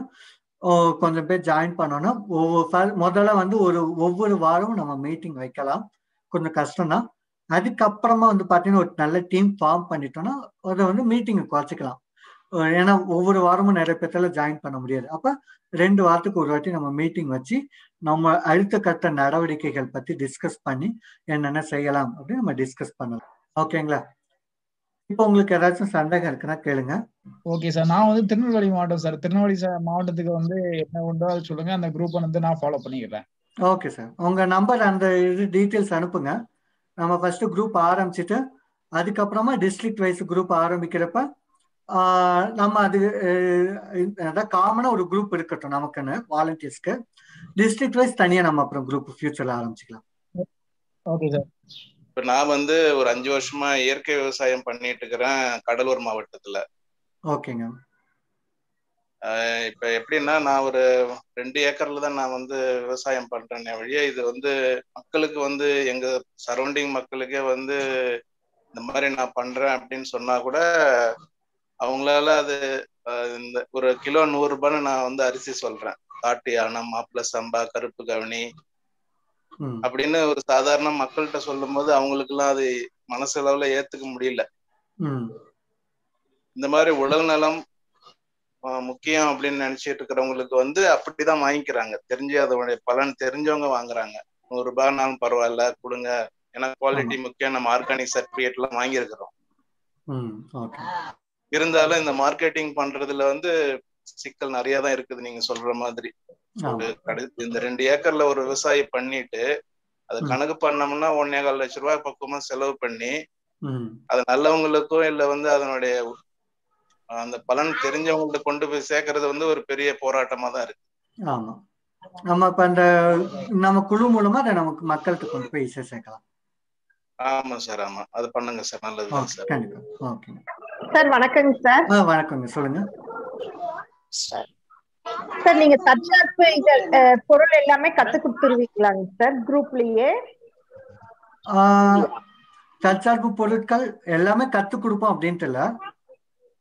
கொஞ்சம் பேர் ஜாயின் பண்ணோம்னா ஒவ்வொரு முதல்ல வந்து ஒரு ஒவ்வொரு வாரமும் நம்ம மீட்டிங் வைக்கலாம் கொஞ்சம் கஷ்டம் தான் அதுக்கப்புறமா வந்து பார்த்தீங்கன்னா ஒரு நல்ல டீம் ஃபார்ம் பண்ணிட்டோம்னா அதை வந்து மீட்டிங்கை குறைச்சிக்கலாம் ஏன்னா ஒவ்வொரு வாரமும் நிறைய பேர்த்தால ஜாயின் பண்ண முடியாது அப்போ ரெண்டு வாரத்துக்கு ஒரு வாட்டி நம்ம மீட்டிங் வச்சு நம்ம அடுத்த கட்ட நடவடிக்கைகள் பற்றி டிஸ்கஸ் பண்ணி என்னென்ன செய்யலாம் அப்படின்னு நம்ம டிஸ்கஸ் பண்ணலாம் ஓகேங்களா இப்போ உங்களுக்கு ஏதாச்சும் சந்தேகம் இருக்குன்னா கேளுங்க ஓகே சார் நான் வந்து திருநெல்வேலி மாவட்டம் சார் திருநெல்வேலி மாவட்டத்துக்கு வந்து என்ன உண்டோ அதை சொல்லுங்க அந்த குரூப்பை வந்து நான் ஃபாலோ பண்ணிக்கிறேன் ஓகே சார் உங்க நம்பர் அந்த இது டீட்டெயில்ஸ் அனுப்புங்க நம்ம ஃபர்ஸ்ட் குரூப் ஆரம்பிச்சுட்டு அதுக்கப்புறமா டிஸ்ட்ரிக்ட் வைஸ் குரூப் ஆரம்பிக்கிறப்ப நம்ம அது அதான் காமனாக ஒரு குரூப் இருக்கட்டும் நமக்குன்னு வாலண்டியர்ஸ்க்கு டிஸ்ட்ரிக்ட் வைஸ் தனியாக நம்ம அப்புறம் குரூப் ஃபியூச்சர்ல ஆரம்பிச்சுக்கலாம் ஓகே சார் இப்போ நான் வந்து ஒரு அஞ்சு வருஷமா இயற்கை விவசாயம் பண்ணிட்டு இருக்கிறேன் கடலூர் மாவட்டத்துல ஓகேங்க இப்ப எப்படின்னா நான் ஒரு ரெண்டு ஏக்கர்ல தான் நான் வந்து விவசாயம் பண்றேனே வழியே இது வந்து மக்களுக்கு வந்து எங்க சரௌண்டிங் மக்களுக்கே வந்து இந்த மாதிரி நான் பண்றேன் அப்படின்னு சொன்னா கூட அவங்களால அது இந்த ஒரு கிலோ நூறு ரூபான்னு நான் வந்து அரிசி சொல்றேன் காட்டு யானை மாப்பிள்ள சம்பா கருப்பு கவனி அப்படின்னு ஒரு சாதாரண மக்கள்கிட்ட சொல்லும் போது அவங்களுக்கு எல்லாம் அது அளவுல ஏத்துக்க முடியல இந்த மாதிரி உடல் நலம் முக்கியம் அப்படின்னு நினைச்சிட்டு இருக்கிறவங்களுக்கு வந்து அப்படிதான் வாங்கிக்கிறாங்க தெரிஞ்சு அதோடைய பலன் தெரிஞ்சவங்க வாங்குறாங்க நூறு ரூபாய்னாலும் பரவாயில்ல கொடுங்க ஏன்னா குவாலிட்டி முக்கியம் நம்ம ஆர்கானிக் சர்டிபிகேட் எல்லாம் வாங்கியிருக்கிறோம் இருந்தாலும் இந்த மார்க்கெட்டிங் பண்றதுல வந்து சிக்கல் நிறைய தான் இருக்குது நீங்க சொல்ற மாதிரி இந்த ரெண்டு ஏக்கர்ல ஒரு விவசாயி பண்ணிட்டு அது கணக்கு பண்ணோம்னா ஒன்னே கால் லட்ச ரூபாய் பக்கமா செலவு பண்ணி அது நல்லவங்களுக்கும் இல்ல வந்து அதனுடைய அந்த பலன் தெரிஞ்சவங்கள்ட்ட கொண்டு போய் சேர்க்கறது வந்து ஒரு பெரிய போராட்டமா தான் இருக்கு ஆமா நம்ம இப்ப அந்த நம்ம குழு மூலமா அதை நமக்கு மக்களுக்கு கொண்டு போய் சேர்க்கலாம் ஆமா சார் ஆமா அது பண்ணுங்க சார் நல்லது சார் கண்டிப்பா சார் வணக்கங்க சார் வணக்கங்க சொல்லுங்க சார் சார் நீங்க தற்சார்பு இது பொருள் எல்லாமே கத்து கொடுத்துருவீங்களாங்க சார் குரூப்லயே தற்சார்பு பொருட்கள் எல்லாமே கத்து கொடுப்போம் அப்படின்ட்டு இல்லை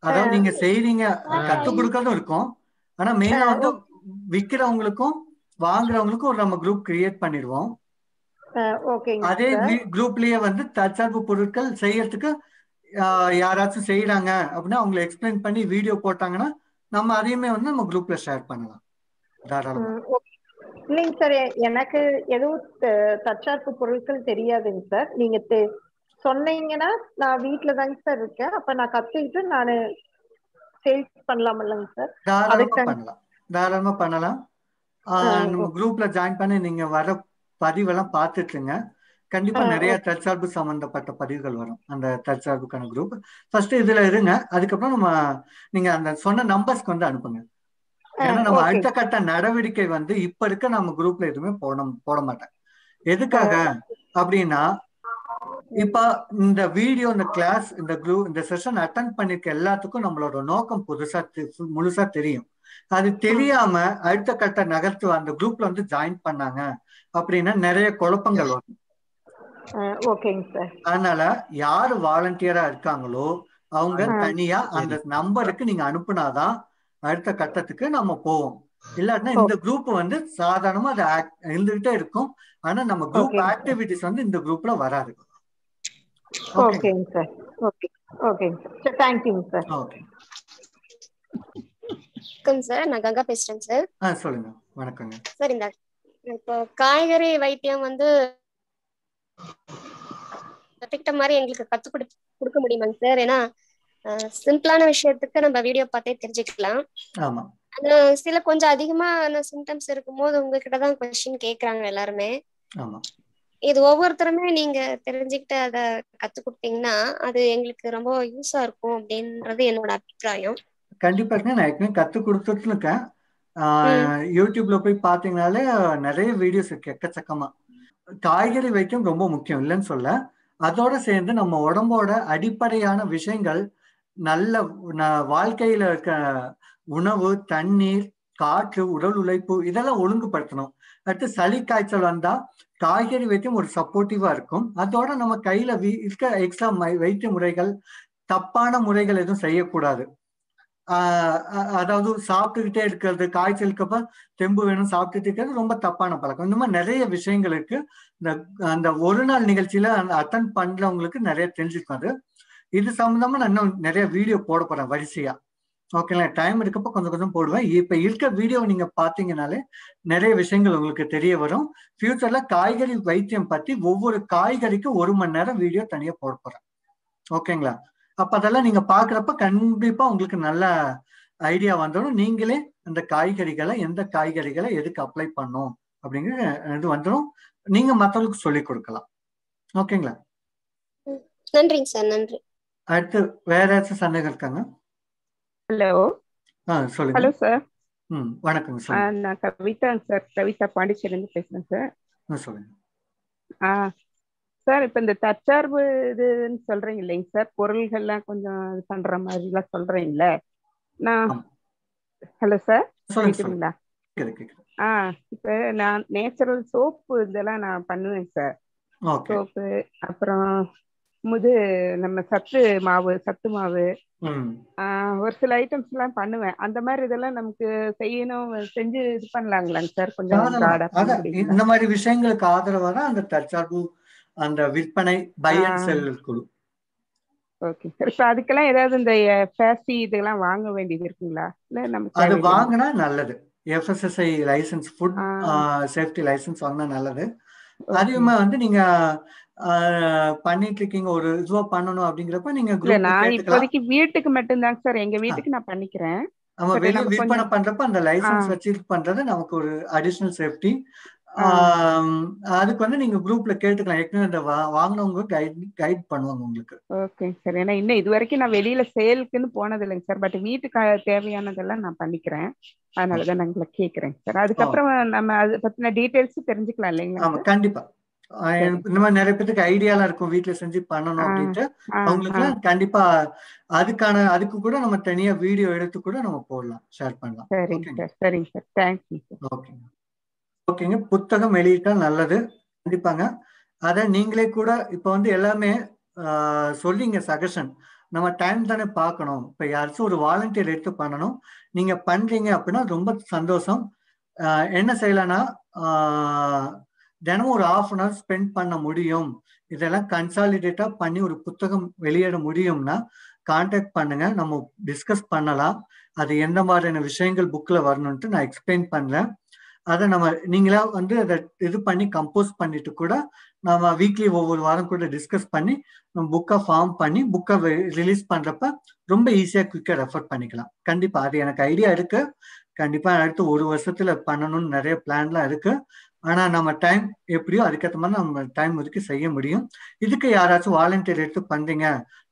அதாவது நீங்க செய்றீங்க கத்து கொடுக்கறதும் இருக்கும் ஆனா மெயினா வந்து விக்கிறவங்களுக்கும் வாங்குறவங்களுக்கும் ஒரு நம்ம குரூப் கிரியேட் பண்ணிடுவோம் அதே குரூப்லயே வந்து தற்சார்பு பொருட்கள் செய்யறதுக்கு யாராச்சும் செய்யறாங்க அப்படின்னா அவங்களை எக்ஸ்பிளைன் பண்ணி வீடியோ போட்டாங்கன்னா நம்ம அதையுமே வந்து நம்ம குரூப்ல ஷேர் பண்ணலாம் தாராளமா இல்லைங்க சார் எனக்கு எதுவும் தற்சார்பு பொருட்கள் தெரியாதுங்க சார் நீங்க சொன்னீங்கன்னா நான் வீட்டுல தாங்க சார் இருக்கேன் அப்ப நான் கத்துக்கிட்டு நான் சேல்ஸ் பண்ணலாம் இல்லைங்க சார் தாராளமா பண்ணலாம் தாராளமா பண்ணலாம் நம்ம குரூப்ல ஜாயின் பண்ணி நீங்க வர பதிவெல்லாம் பார்த்துட்டுருங்க கண்டிப்பா நிறைய தற்சார்பு சம்பந்தப்பட்ட பதிவுகள் வரும் அந்த தற்சார்புக்கான குரூப் ஃபர்ஸ்ட் இதுல இருங்க அதுக்கப்புறம் நம்ம நீங்க அந்த சொன்ன நம்பர்ஸ்க்கு வந்து அனுப்புங்க ஏன்னா நம்ம அடுத்த கட்ட நடவடிக்கை வந்து இப்ப இருக்க நம்ம குரூப்ல எதுவுமே போட போட மாட்டேன் எதுக்காக அப்படின்னா இப்ப இந்த வீடியோ இந்த கிளாஸ் இந்த குரூ இந்த செஷன் அட்டன் பண்ணிருக்க எல்லாத்துக்கும் நம்மளோட நோக்கம் புதுசா முழுசா தெரியும் அது தெரியாம அடுத்த கட்ட நகர்த்து அந்த குரூப்ல வந்து ஜாயின் பண்ணாங்க அப்படின்னா நிறைய குழப்பங்கள் வரும் அதனால யாரு வாலண்டியரா இருக்காங்களோ அவங்க தனியா அந்த நம்பருக்கு நீங்க அனுப்புனாதான் அடுத்த கட்டத்துக்கு நம்ம போவோம் இல்லாட்டினா இந்த குரூப் வந்து சாதாரணமா அது இருந்துகிட்டே இருக்கும் ஆனா நம்ம குரூப் ஆக்டிவிட்டிஸ் வந்து இந்த குரூப்ல வராது ஓகேங்க சார் ஓகே ஓகேங்க சார் சார் தேங்க்யூங்க சார் வணக்கம் சார் நான் கங்கா பேசுறேன் சார் ஆ சொல்லுங்க வணக்கங்க சார் இந்த இப்போ காய்கறி வைத்தியம் வந்து கத்துக்கிட்ட மாதிரி எங்களுக்கு கத்து கொடு கொடுக்க முடியுமாங்க சார் ஏன்னா சிம்பிளான விஷயத்துக்கு நம்ம வீடியோ பார்த்தே தெரிஞ்சுக்கலாம் ஆமா சில கொஞ்சம் அதிகமான சிம்டம்ஸ் இருக்கும்போது உங்ககிட்ட தான் கொஸ்டின் கேக்குறாங்க எல்லாருமே இது ஒவ்வொருத்தருமே நீங்க தெரிஞ்சுக்கிட்டு அதை கத்து கொடுத்தீங்கன்னா அது எங்களுக்கு ரொம்ப யூஸா இருக்கும் அப்படின்றது என்னோட அபிப்பிராயம் கண்டிப்பா நான் ஏற்கனவே கத்து கொடுத்துட்டு இருக்கேன் யூடியூப்ல போய் பாத்தீங்கனாலே நிறைய வீடியோஸ் இருக்கு எக்கச்சக்கமா காய்கறி வைக்கும் ரொம்ப முக்கியம் இல்லைன்னு சொல்ல அதோட சேர்ந்து நம்ம உடம்போட அடிப்படையான விஷயங்கள் நல்ல வாழ்க்கையில இருக்க உணவு தண்ணீர் காற்று உடல் உழைப்பு இதெல்லாம் ஒழுங்குபடுத்தணும் அடுத்து சளி காய்ச்சல் வந்தா காய்கறி வைத்தியம் ஒரு சப்போர்ட்டிவா இருக்கும் அதோட நம்ம கையில இருக்க எக்ஸ்ட்ரா வைத்திய முறைகள் தப்பான முறைகள் எதுவும் செய்யக்கூடாது அதாவது சாப்பிட்டுக்கிட்டே இருக்கிறது காய்ச்சலுக்கு அப்ப தெம்பு வேணும் சாப்பிட்டுட்டு இருக்கிறது ரொம்ப தப்பான பழக்கம் இந்த மாதிரி நிறைய விஷயங்களுக்கு இந்த அந்த ஒரு நாள் நிகழ்ச்சியில அட்டன் பண்றவங்களுக்கு நிறைய தெரிஞ்சிருக்காது இது சம்பந்தமா நான் இன்னும் நிறைய வீடியோ போட போறேன் வரிசையா ஓகேங்களா டைம் இருக்கப்போ கொஞ்சம் கொஞ்சம் போடுவேன் இப்போ இருக்க வீடியோ நீங்க பாத்தீங்கனாலே நிறைய விஷயங்கள் உங்களுக்கு தெரிய வரும் ஃபியூச்சர்ல காய்கறி வைத்தியம் பத்தி ஒவ்வொரு காய்கறிக்கும் ஒரு மணி நேரம் வீடியோ தனியா போட போறேன் ஓகேங்களா அப்ப அதெல்லாம் நீங்க பாக்குறப்ப கண்டிப்பா உங்களுக்கு நல்ல ஐடியா வந்துடும் நீங்களே அந்த காய்கறிகளை எந்த காய்கறிகளை எதுக்கு அப்ளை பண்ணும் அப்படிங்கிற இது வந்துடும் நீங்க மற்றவங்களுக்கு சொல்லி கொடுக்கலாம் ஓகேங்களா நன்றிங்க சார் நன்றி அடுத்து வேற ஏதாச்சும் சந்தேகம் இருக்காங்க ஹலோ ஹலோ சார் வணக்கம் சார் நான் கவிதா சார் கவிதா பாண்டிச்சேரிலேருந்து பேசுறேன் சார் சொல்லுங்க ஆ சார் இப்ப இந்த தற்சார்பு இதுன்னு சொல்கிறீங்க இல்லைங்க சார் பொருள்கள்லாம் கொஞ்சம் இது பண்ணுற மாதிரிலாம் சொல்கிறீங்கள நான் ஹலோ சார் கேட்குறீங்களா ஆ இப்போ நான் நேச்சுரல் சோப்பு இதெல்லாம் நான் பண்ணுவேன் சார் சோப்பு அப்புறம் இது நம்ம சத்து மாவு சத்து மாவு ஒரு சில ஐட்டம்ஸ் எல்லாம் பண்ணுவேன் அந்த மாதிரி இதெல்லாம் நமக்கு செய்யணும் செஞ்சு இது பண்ணலாங்களாங்க சார் கொஞ்சம் இந்த மாதிரி விஷயங்களுக்கு ஆதரவா அந்த தற்சார்பு அந்த விற்பனை பை அண்ட் குழு ஓகே சார் இப்போ அதுக்கெல்லாம் ஏதாவது இந்த ஃபேசி இதெல்லாம் வாங்க வேண்டியது இருக்குங்களா இல்லை நமக்கு அது வாங்கினா நல்லது FSSI licence food safety licence வாங்கினா நல்லது அதிகமா வந்து நீங்க பண்ணிட்டு இருக்கீங்க ஒரு இதுவா பண்ணனும் அப்படிங்கிறப்ப நீங்க நான் இப்போதைக்கு வீட்டுக்கு மட்டும்தாங்க சார் எங்க வீட்டுக்கு நான் பண்ணிக்கிறேன் ஆமா வெளியே விற்பனை பண்றப்ப அந்த லைசென்ஸ் வச்சு பண்றது நமக்கு ஒரு அடிஷனல் சேஃப்டி அதுக்கு வந்து நீங்க குரூப்ல கேட்டுக்கலாம் ஏற்கனவே வாங்கினவங்க கைட் கைட் பண்ணுவாங்க உங்களுக்கு ஓகே சார் ஏன்னா இன்னும் இது வரைக்கும் நான் வெளியில சேலுக்குன்னு போனது இல்லைங்க சார் பட் வீட்டுக்கு தேவையானதெல்லாம் நான் பண்ணிக்கிறேன் அதனாலதான் நான் உங்களை கேக்குறேங்க சார் அதுக்கப்புறம் நம்ம அதை பத்தின டீடைல்ஸ் தெரிஞ்சுக்கலாம் இல்லைங்களா கண்டிப்பா இந்த மாதிரி நிறைய பேருக்கு ஐடியாலாம் இருக்கும் வீட்டுல செஞ்சு பண்ணணும் அப்படின்ட்டு அவங்களுக்கு கண்டிப்பா அதுக்கான அதுக்கு கூட நம்ம தனியா வீடியோ எடுத்து கூட நம்ம போடலாம் ஷேர் பண்ணலாம் சரிங்க ஓகேங்க ஓகேங்க புத்தகம் வெளியிட்டால் நல்லது கண்டிப்பாங்க அத நீங்களே கூட இப்போ வந்து எல்லாமே சொல்லிங்க சகஷன் நம்ம டைம் தானே பார்க்கணும் இப்ப யாராச்சும் ஒரு வாலண்டியர் எடுத்து பண்ணணும் நீங்க பண்றீங்க அப்படின்னா ரொம்ப சந்தோஷம் என்ன செய்யலாம்னா தினமும் ஒரு ஆஃப் அன் ஹவர் ஸ்பெண்ட் பண்ண முடியும் இதெல்லாம் கன்சாலிடேட்டா பண்ணி ஒரு புத்தகம் வெளியிட முடியும்னா கான்டாக்ட் பண்ணுங்க நம்ம டிஸ்கஸ் பண்ணலாம் அது எந்த மாதிரியான விஷயங்கள் புக்கில் வரணும்ட்டு நான் எக்ஸ்பிளைன் பண்ணல அதை நம்ம நீங்களா வந்து அதை இது பண்ணி கம்போஸ் பண்ணிட்டு கூட நம்ம வீக்லி ஒவ்வொரு வாரம் கூட டிஸ்கஸ் பண்ணி நம்ம புக்கை ஃபார்ம் பண்ணி புக்கை ரிலீஸ் பண்ணுறப்ப ரொம்ப ஈஸியாக குயிக்காக ரெஃபர் பண்ணிக்கலாம் கண்டிப்பாக அது எனக்கு ஐடியா இருக்கு கண்டிப்பாக அடுத்து ஒரு வருஷத்துல பண்ணணும்னு நிறைய பிளான்லாம் இருக்கு ஆனா நம்ம டைம் எப்படியோ அதுக்கேற்ற மாதிரி நம்ம டைம் ஒதுக்கி செய்ய முடியும் இதுக்கு யாராச்சும் வாலண்டியர் எடுத்து பண்றீங்க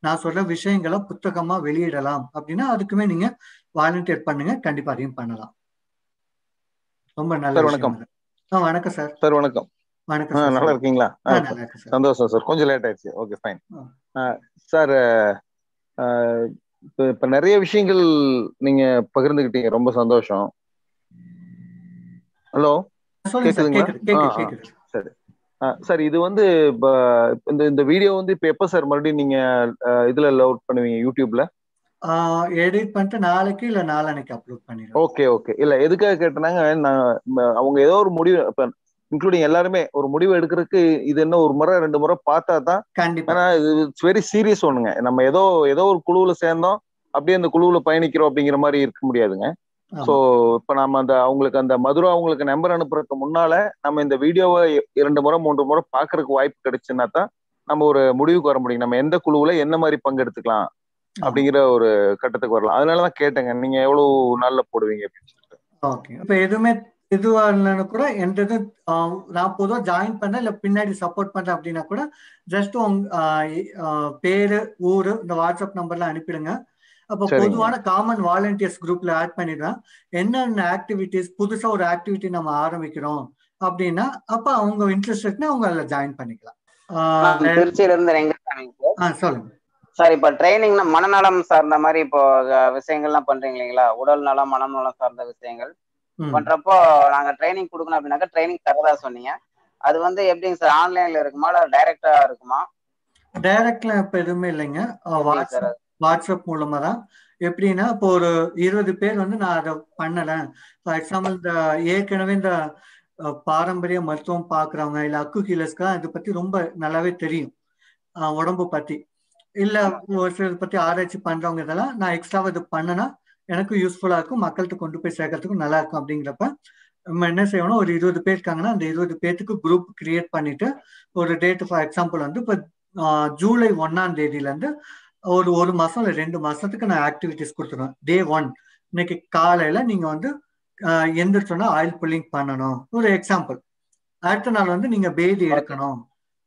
நான் சொல்ற விஷயங்களை புத்தகமா வெளியிடலாம் அப்படின்னா அதுக்குமே நீங்க வாலண்டியர் பண்ணுங்க கண்டிப்பா அதையும் பண்ணலாம் ரொம்ப நல்ல வணக்கம் வணக்கம் சார் சார் வணக்கம் வணக்கம் நல்லா இருக்கீங்களா சந்தோஷம் சார் கொஞ்சம் லேட் ஆயிடுச்சு ஓகே ஃபைன் சார் இப்ப நிறைய விஷயங்கள் நீங்க பகிர்ந்துகிட்டீங்க ரொம்ப சந்தோஷம் ஹலோ கேக்குதுங்களா சரி சார் இது வந்து இந்த இந்த வீடியோ வந்து இப்போ எப்ப சார் மறுபடியும் நீங்க இதுல லோட் பண்ணுவீங்க யூடியூப்ல எடிட் பண்ணிட்டு நாளைக்கு இல்ல நாளானைக்கு அப்லோட் பண்ணிடுறோம் ஓகே ஓகே இல்ல எதுக்காக கேட்டனாங்க அவங்க ஏதோ ஒரு முடிவு இப்போ இன்க்ளூடிங் எல்லாருமே ஒரு முடிவு எடுக்கிறதுக்கு இது என்ன ஒரு முறை ரெண்டு முறை பார்த்தா தான் ஏன்னா இது இட்ஸ் வெரி சீரியஸ் ஒண்ணுங்க நம்ம ஏதோ ஏதோ ஒரு குழுவுல சேர்ந்தோம் அப்படியே அந்த குழுவுல பயணிக்கிறோம் அப்படிங்கிற மாதிரி இருக்க முடியாதுங்க சோ இப்ப நாம அந்த அவங்களுக்கு அந்த மதுரா அவங்களுக்கு நம்பர் அனுப்புறதுக்கு முன்னால நம்ம இந்த வீடியோவை இரண்டு முறை மூன்று முறை பாக்குறதுக்கு வாய்ப்பு கிடைச்சுன்னா தான் நம்ம ஒரு முடிவுக்கு வர முடியும் நம்ம எந்த குழுவுல என்ன மாதிரி பங்கெடுத்துக்கலாம் அப்படிங்கிற ஒரு கட்டத்துக்கு வரலாம் அதனாலதான் கேட்டேங்க நீங்க எவ்வளவு நாள்ல போடுவீங்க அப்படின்னு சொல்லிட்டு ஓகே இப்ப எதுவுமே கூட என்றது நான் பொதுவாக ஜாயின் பண்ணேன் இல்ல பின்னாடி சப்போர்ட் பண்றேன் அப்படின்னா கூட ஜஸ்ட் உங்க பேரு ஊரு இந்த வாட்ஸ்அப் நம்பர்லாம் அனுப்பிடுங்க அப்ப பொதுவான காமன் வாலண்டியர்ஸ் குரூப்ல ஆட் பண்ணிடுறேன் என்னென்ன ஆக்டிவிட்டிஸ் புதுசா ஒரு ஆக்டிவிட்டி நம்ம ஆரம்பிக்கிறோம் அப்படின்னா அப்ப அவங்க இன்ட்ரெஸ்ட் அவங்க அதுல ஜாயின் பண்ணிக்கலாம் திருச்சியில இருந்து சொல்லுங்க சார் இப்போ ட்ரைனிங்னா மனநலம் சார்ந்த மாதிரி இப்போ விஷயங்கள்லாம் பண்றீங்க இல்லைங்களா உடல் நலம் மனநலம் சார்ந்த விஷயங்கள் பண்றப்போ நாங்க ட்ரைனிங் கொடுக்கணும் அப்படின்னாக்க ட்ரைனிங் தரதா சொன்னீங்க அது வந்து எப்படிங்க சார் ஆன்லைன்ல இருக்குமா இல்ல டைரக்டா இருக்குமா டைரக்ட்ல இப்ப எதுவுமே இல்லைங்க வாட்ஸ்அப் மூலமா தான் எப்படின்னா இப்போ ஒரு இருபது பேர் வந்து நான் அதை பண்ணலை ஃபார் எக்ஸாம்பிள் இந்த ஏற்கனவே இந்த பாரம்பரிய மருத்துவம் பார்க்குறவங்க இல்லை அக்கு ஹீலர்ஸ்க்காக இதை பற்றி ரொம்ப நல்லாவே தெரியும் உடம்பு பற்றி இல்லை ஒரு சிலர் பற்றி ஆராய்ச்சி பண்ணுறவங்க இதெல்லாம் நான் எக்ஸ்ட்ராவாக இது பண்ணனா எனக்கு யூஸ்ஃபுல்லாக இருக்கும் மக்கள்கிட்ட கொண்டு போய் சேர்க்கறதுக்கும் நல்லா இருக்கும் அப்படிங்கிறப்ப நம்ம என்ன செய்யணும் ஒரு இருபது பேர் இருக்காங்கன்னா அந்த இருபது பேர்த்துக்கு குரூப் கிரியேட் பண்ணிட்டு ஒரு டேட் ஃபார் எக்ஸாம்பிள் வந்து இப்போ ஜூலை ஒன்னாம் தேதியிலேருந்து ஒரு ஒரு மாசம் இல்லை ரெண்டு மாசத்துக்கு நான் ஆக்டிவிட்டிஸ் கொடுத்துருவேன் டே ஒன் இன்னைக்கு காலையில நீங்க வந்து எந்திரிச்சோன்னா ஆயில் புல்லிங் பண்ணணும் ஒரு எக்ஸாம்பிள் அடுத்த நாள் வந்து நீங்க பேதி எடுக்கணும்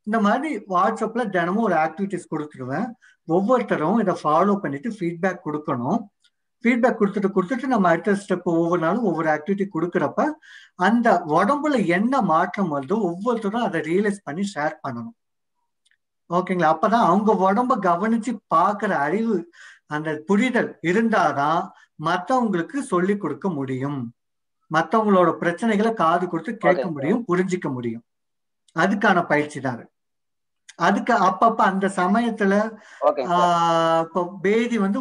இந்த மாதிரி வாட்ஸ்அப்ல தினமும் ஒரு ஆக்டிவிட்டிஸ் கொடுத்துருவேன் ஒவ்வொருத்தரும் இதை ஃபாலோ பண்ணிட்டு ஃபீட்பேக் கொடுக்கணும் ஃபீட்பேக் கொடுத்துட்டு கொடுத்துட்டு நம்ம அடுத்த ஸ்டெப் ஒவ்வொரு நாளும் ஒவ்வொரு ஆக்டிவிட்டி கொடுக்குறப்ப அந்த உடம்புல என்ன மாற்றம் வருதோ ஒவ்வொருத்தரும் அதை ரியலைஸ் பண்ணி ஷேர் பண்ணணும் ஓகேங்களா அப்பதான் அவங்க உடம்ப கவனிச்சு பாக்குற அறிவு அந்த புரிதல் இருந்தாதான் மத்தவங்களுக்கு சொல்லி கொடுக்க முடியும் மத்தவங்களோட பிரச்சனைகளை காது கொடுத்து கேட்க முடியும் புரிஞ்சிக்க முடியும் அதுக்கான பயிற்சி தான் அதுக்கு அப்பப்ப அந்த சமயத்துல இப்போ பேதி வந்து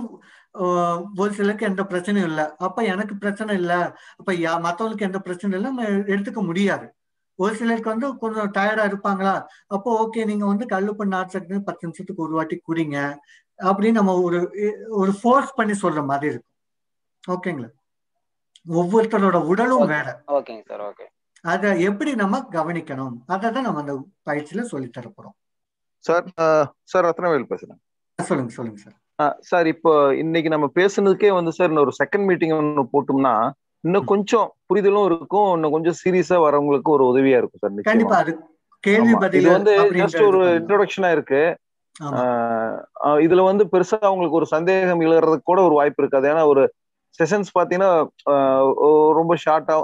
ஒரு சிலருக்கு எந்த பிரச்சனையும் இல்லை அப்ப எனக்கு பிரச்சனை இல்லை அப்ப மத்தவங்களுக்கு எந்த பிரச்சனையும் இல்லை எடுத்துக்க முடியாது ஒரு சிலருக்கு வந்து கொஞ்சம் டயர்டா இருப்பாங்களா அப்போ ஓகே நீங்க வந்து கல்லுப்பு நாட்டு பத்து நிமிஷத்துக்கு ஒரு வாட்டி குடிங்க அப்படின்னு நம்ம ஒரு ஒரு ஃபோர்ஸ் பண்ணி சொல்ற மாதிரி இருக்கும் ஓகேங்களா ஒவ்வொருத்தரோட உடலும் வேற ஓகேங்க சார் ஓகே அதை எப்படி நம்ம கவனிக்கணும் அதை தான் நம்ம அந்த பயிற்சியில சொல்லி தரப்போறோம் சார் சார் ரத்னவேல் பேசுறேன் சொல்லுங்க சொல்லுங்க சார் சார் இப்போ இன்னைக்கு நம்ம பேசுனதுக்கே வந்து சார் இன்னொரு செகண்ட் மீட்டிங் ஒன்று போட்டோம்னா இன்னும் கொஞ்சம் புரிதலும் இருக்கும் இன்னும் கொஞ்சம் சீரியஸா வரவங்களுக்கு ஒரு உதவியா இருக்கும் சார் இது வந்து ஜஸ்ட் ஒரு இன்ட்ரோடக்ஷனா இருக்கு இதுல வந்து பெருசா அவங்களுக்கு ஒரு சந்தேகம் எழுதுறதுக்கு கூட ஒரு வாய்ப்பு இருக்காது ஏன்னா ஒரு செஷன்ஸ் பாத்தீங்கன்னா ரொம்ப ஷார்ட்டா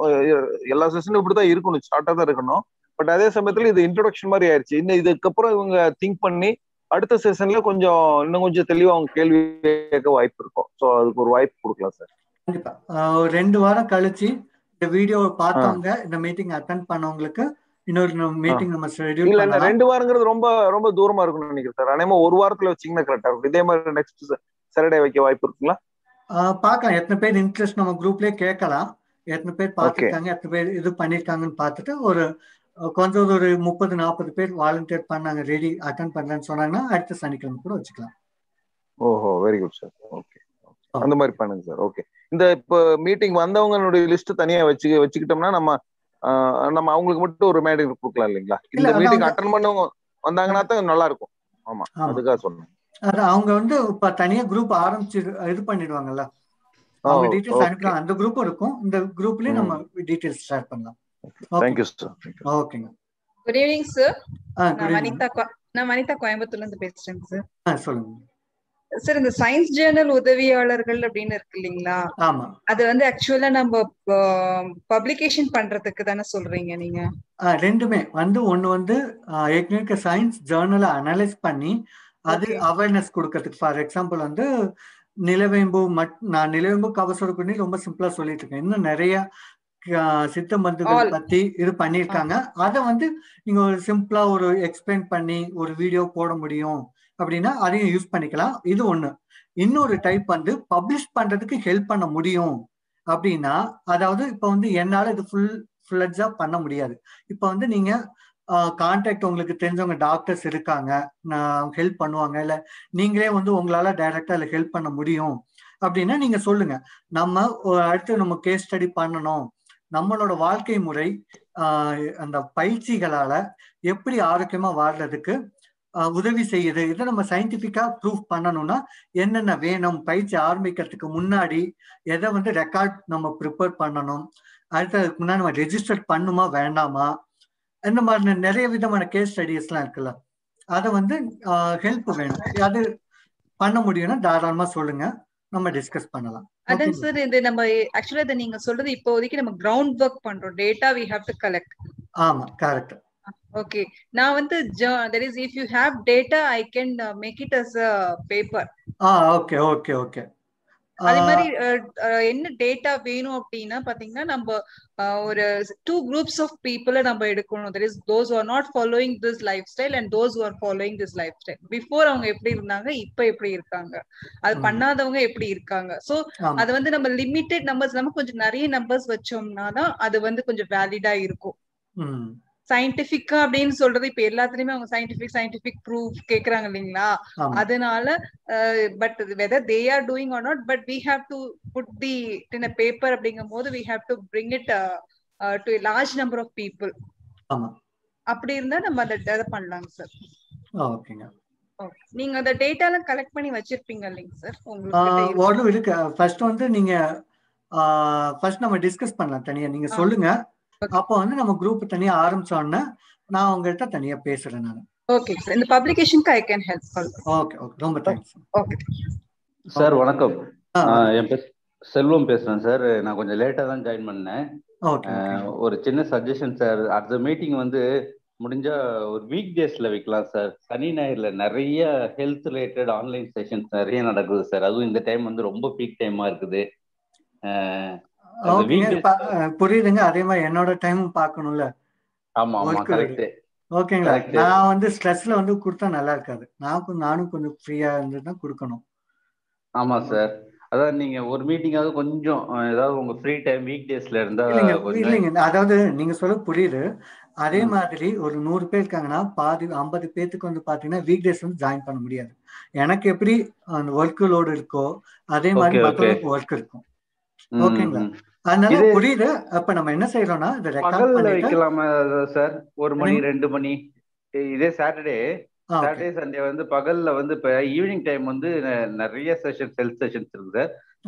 எல்லா செஷனும் இப்படிதான் இருக்கணும் ஷார்ட்டா தான் இருக்கணும் பட் அதே சமயத்துல இது இன்ட்ரோடக்ஷன் மாதிரி ஆயிடுச்சு இன்னும் இதுக்கப்புறம் இவங்க திங்க் பண்ணி அடுத்த செஷன்ல கொஞ்சம் இன்னும் கொஞ்சம் தெளிவா அவங்க கேள்வி கேட்க வாய்ப்பு இருக்கும் ஸோ அதுக்கு ஒரு வாய்ப்பு கொடுக்கலாம் சார் கண்டிப்பா ஒரு ரெண்டு வாரம் கழிச்சு இந்த வீடியோ பார்த்தவங்க இந்த மீட்டிங் அட்டன் பண்ணவங்களுக்கு இன்னொரு மீட்டிங் நம்ம ஷெட்யூல் இல்ல ரெண்டு வாரங்கிறது ரொம்ப ரொம்ப தூரமா இருக்கும்னு நினைக்கிறேன் சார் அனேமா ஒரு வாரத்துல வச்சீங்கன்னா கரெக்டா இருக்கும் இதே மாதிரி நெக்ஸ்ட் சாட்டர்டே வைக்க வாய்ப்பு இருக்குங்களா பாக்கலாம் எத்தனை பேர் இன்ட்ரெஸ்ட் நம்ம குரூப்லயே கேட்கலாம் எத்தனை பேர் பாத்துருக்காங்க எத்தனை பேர் இது பண்ணிருக்காங்கன்னு பாத்துட்டு ஒரு கொஞ்சம் ஒரு முப்பது நாற்பது பேர் வாலண்டியர் பண்ணாங்க ரெடி அட்டன் பண்ணலன்னு சொன்னாங்கன்னா அடுத்த சனிக்கிழமை கூட வச்சுக்கலாம் ஓஹோ வெரி குட் சார் ஓகே அந்த மாதிரி பண்ணுங்க சார் ஓகே இந்த இப்போ மீட்டிங் வந்தவங்களுடைய லிஸ்ட் தனியா வச்சு வச்சுக்கிட்டோம்னா நம்ம நம்ம அவங்களுக்கு மட்டும் ஒரு மேடை கொடுக்கலாம் இல்லைங்களா இந்த மீட்டிங் அட்டன் பண்ணவங்க வந்தாங்கன்னா தான் நல்லா இருக்கும் ஆமா அதுக்காக சொன்னேன் அவங்க வந்து இப்ப தனியா குரூப் ஆரம்பிச்சு இது பண்ணிடுவாங்கல்ல அவங்க டீடைல்ஸ் அனுப்பலாம் அந்த குரூப் இருக்கும் இந்த குரூப்ல நம்ம டீடைல்ஸ் ஷேர் பண்ணலாம் தேங்க் யூ சார் ஓகேங்க குட் ஈவினிங் சார் நான் வனிதா நான் வனிதா கோயம்புத்தூர்ல இருந்து பேசுறேங்க சார் சொல்லுங்க சார் இந்த சயின்ஸ் ஜேர்னல் உதவியாளர்கள் அப்படின்னு இருக்கு இல்லைங்களா ஆமா அது வந்து ஆக்சுவலா நம்ம பப்ளிகேஷன் பண்றதுக்கு தானே சொல்றீங்க நீங்க ரெண்டுமே வந்து ஒண்ணு வந்து ஏற்கனவே சயின்ஸ் ஜேர்னல அனலைஸ் பண்ணி அது அவேர்னஸ் கொடுக்கறதுக்கு ஃபார் எக்ஸாம்பிள் வந்து நிலவேம்பு மட் நான் நிலவேம்பு கவசோட பண்ணி ரொம்ப சிம்பிளா சொல்லிட்டு இருக்கேன் இன்னும் நிறைய சித்த மருந்துகள் பத்தி இது பண்ணியிருக்காங்க அதை வந்து நீங்க ஒரு சிம்பிளா ஒரு எக்ஸ்பிளைன் பண்ணி ஒரு வீடியோ போட முடியும் அப்படின்னா அதையும் யூஸ் பண்ணிக்கலாம் இது ஒண்ணு இன்னொரு டைப் வந்து பப்ளிஷ் பண்றதுக்கு ஹெல்ப் பண்ண முடியும் அப்படின்னா அதாவது இப்போ வந்து என்னால இது ஃபுல் ஃபுல்லட்ஸா பண்ண முடியாது இப்போ வந்து நீங்க கான்டாக்ட் உங்களுக்கு தெரிஞ்சவங்க டாக்டர்ஸ் இருக்காங்க நான் ஹெல்ப் பண்ணுவாங்க இல்ல நீங்களே வந்து உங்களால டைரக்டா அதுல ஹெல்ப் பண்ண முடியும் அப்படின்னா நீங்க சொல்லுங்க நம்ம அடுத்து நம்ம கேஸ் ஸ்டடி பண்ணணும் நம்மளோட வாழ்க்கை முறை அந்த பயிற்சிகளால எப்படி ஆரோக்கியமா வாழ்றதுக்கு உதவி செய்யுது இதை நம்ம சயின்டிபிக்கா ப்ரூவ் பண்ணணும்னா என்னென்ன வேணும் பயிற்சி ஆரம்பிக்கிறதுக்கு முன்னாடி எதை வந்து ரெக்கார்ட் நம்ம ப்ரிப்பேர் பண்ணணும் அடுத்ததுக்கு முன்னாடி நம்ம ரெஜிஸ்டர் பண்ணுமா வேண்டாமா இந்த மாதிரி நிறைய விதமான கேஸ் ஸ்டடிஸ்லாம் இருக்குல்ல அதை வந்து ஹெல்ப் வேணும் அது பண்ண முடியும்னா தாராளமா சொல்லுங்க நம்ம டிஸ்கஸ் பண்ணலாம் அதன் சார் இது நம்ம ஆக்சுவலா இதை நீங்க சொல்றது இப்போதைக்கு நம்ம கிரவுண்ட் ஒர்க் பண்றோம் data we have to collect ஆமா கரெக்ட் ஓகே நான் வந்து that is if you have data I can make it as a paper ah okay okay okay அதே மாதிரி uh, uh, என்ன டேட்டா வேணும் அப்படின்னா பாத்தீங்கன்னா நம்ம uh, ஒரு டூ குரூப்ஸ் ஆஃப் பீப்புளை நம்ம எடுக்கணும் that is those are not following this lifestyle and those are following this lifestyle before அவங்க எப்படி இருந்தாங்க இப்ப எப்படி இருக்காங்க அது பண்ணாதவங்க எப்படி இருக்காங்க சோ அது வந்து நம்ம லிமிட்டெட் நம்பர்ஸ் நம்ம கொஞ்சம் நிறைய நம்பர்ஸ் வச்சோம்னா தான் அது வந்து கொஞ்சம் வேலிடா இருக்கும் சயின்டிபிக்கா அப்படின்னு சொல்றது இப்ப எல்லாத்துலயுமே அவங்க சயின்டிபிக் சயின்டிபிக் ப்ரூஃப் கேக்குறாங்க இல்லைங்களா அதனால but whether they are doing or not but we have to put the in a paper அப்படிங்கும் போது we have to bring it to large number of people அப்படி இருந்தா நம்ம அதை பண்ணலாங்க சார் ஓகேங்க நீங்க அந்த டேட்டாலாம் கலெக்ட் பண்ணி வச்சிருப்பீங்க இல்லைங்க சார் உங்களுக்கு இருக்கு ஃபர்ஸ்ட் வந்து நீங்க ஃபர்ஸ்ட் நம்ம டிஸ்கஸ் பண்ணலாம் தனியா நீங்க சொல்லுங்க அப்போ வந்து நம்ம குரூப் தனியா ஆரம்பிச்சோன்னா நான் உங்கள்கிட்ட தனியா பேசுறேன் நான் ஓகே சார் இந்த பப்ளிகேஷனுக்கு I can help okay okay ரொம்ப தேங்க்ஸ் ஓகே சார் வணக்கம் என் பேர் செல்வம் பேசுறேன் சார் நான் கொஞ்சம் லேட்டா தான் ஜாயின் பண்ணேன் ஒரு சின்ன சஜஷன் சார் அடுத்த மீட்டிங் வந்து முடிஞ்சா ஒரு வீக் டேஸ்ல வைக்கலாம் சார் சனி ஞாயிறுல நிறைய ஹெல்த் ரிலேட்டட் ஆன்லைன் செஷன்ஸ் நிறைய நடக்குது சார் அதுவும் இந்த டைம் வந்து ரொம்ப பீக் டைமா இருக்குது புரியுதுங்க அதே மாதிரி என்னோட டைமும் பார்க்கணும்ல ஆமா ஆமா கரெக்ட் ஓகேங்களா நான் வந்து ஸ்ட்ரெஸ்ல வந்து கொடுத்தா நல்லா இருக்காது நான் நானும் கொஞ்சம் ஃப்ரீயா இருந்து தான் கொடுக்கணும் ஆமா சார் அதான் நீங்க ஒரு மீட்டிங்காவது கொஞ்சம் ஏதாவது உங்க ஃப்ரீ டைம் வீக் டேஸ்ல இருந்தா இல்லைங்க அதாவது நீங்க சொல்ல புரியுது அதே மாதிரி ஒரு நூறு பேர் இருக்காங்கன்னா பாதி ஐம்பது பேர்த்துக்கு வந்து பாத்தீங்கன்னா வீக் டேஸ் வந்து ஜாயின் பண்ண முடியாது எனக்கு எப்படி அந்த ஒர்க் லோடு இருக்கோ அதே மாதிரி மக்களுக்கு ஒர்க் இருக்கும் ஓகேங்களா பகல்ல சார் ஒரு மணி ரெண்டு மணி இதே சாட்டர்டே சாட்டர்டே சண்டே வந்து பகல்ல வந்து இப்ப ஈவினிங் டைம் வந்து நிறைய செஷன்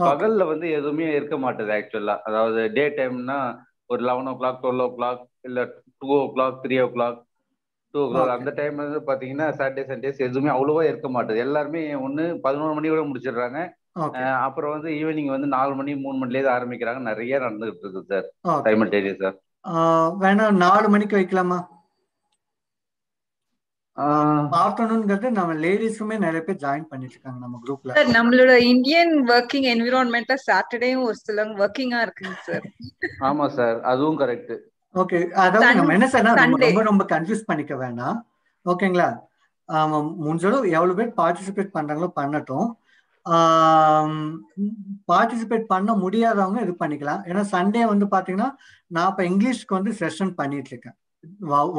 பகல்ல வந்து எதுவுமே இருக்க மாட்டேது ஆக்சுவலா அதாவது டே டைம்னா ஒரு eleven o'clock twelve o'clock இல்ல two o'clock three o'clock two o'clock அந்த டைம் வந்து பாத்தீங்கன்னா சாட்டர்டே சண்டேஸ் எதுவுமே அவ்வளவா இருக்க மாட்டேது எல்லாருமே ஒண்ணு பதினோரு மணி கூட முடிச்சிடுறாங்க அப்புறம் வந்து ஈவினிங் வந்து நாலு மணி மூணு மணிலேருந்து ஆரம்பிக்கிறாங்க நிறைய நடந்துகிட்டு இருக்கு சார் சைமல்டேனியஸ் சார் வேணா நாலு மணிக்கு வைக்கலாமா ஆஃப்டர்நூன்ங்கிறது நம்ம லேடிஸுமே நிறைய பேர் ஜாயின் பண்ணிட்டு இருக்காங்க நம்ம குரூப்ல சார் நம்மளோட இந்தியன் ஒர்க்கிங் என்விரான்மென்ட்ல சாட்டர்டேயும் ஒரு சில ஒர்க்கிங்கா இருக்குங்க சார் ஆமா சார் அதுவும் கரெக்ட் ஓகே அதாவது நம்ம என்ன சார் ரொம்ப ரொம்ப கன்ஃபியூஸ் பண்ணிக்க வேணாம் ஓகேங்களா முடிஞ்சளவு எவ்வளவு பேர் பார்ட்டிசிபேட் பண்றாங்களோ பண்ணட்டும் பார்ட்டிசிபேட் பண்ண முடியாதவங்க இது பண்ணிக்கலாம் ஏன்னா சண்டே வந்து பார்த்தீங்கன்னா நான் இப்போ இங்கிலீஷ்க்கு வந்து செஷன் பண்ணிட்டு இருக்கேன்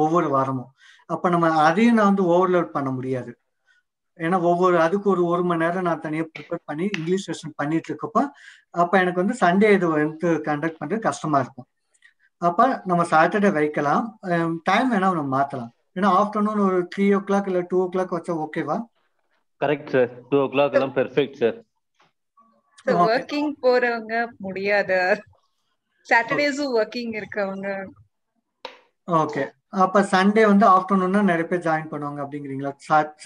ஒவ்வொரு வாரமும் அப்போ நம்ம அதையும் நான் வந்து ஓவர்லோட் பண்ண முடியாது ஏன்னா ஒவ்வொரு அதுக்கு ஒரு ஒரு மணி நேரம் நான் தனியாக ப்ரிப்பேர் பண்ணி இங்கிலீஷ் செஷன் பண்ணிட்டு இருக்கப்போ அப்போ எனக்கு வந்து சண்டே இது வந்து கண்டக்ட் பண்ணுறது கஷ்டமாக இருக்கும் அப்போ நம்ம சாட்டர்டே வைக்கலாம் டைம் வேணால் நம்ம மாற்றலாம் ஏன்னா ஆஃப்டர்நூன் ஒரு த்ரீ ஓ கிளாக் இல்லை டூ ஓ கிளாக் வச்சா ஓகேவா கரெக்ட் சார் டூ ஓ கிளாக் எல்லாம் பெர்ஃபெக்ட் சார் ஒர்க்கிங் போறவங்க முடியாது சாட்டர்டேஸும் ஒர்க்கிங் இருக்கவங்க ஓகே அப்ப சண்டே வந்து ஆஃப்டர்நூன் நிறைய பேர் ஜாயின் பண்ணுவாங்க அப்படிங்கிறீங்களா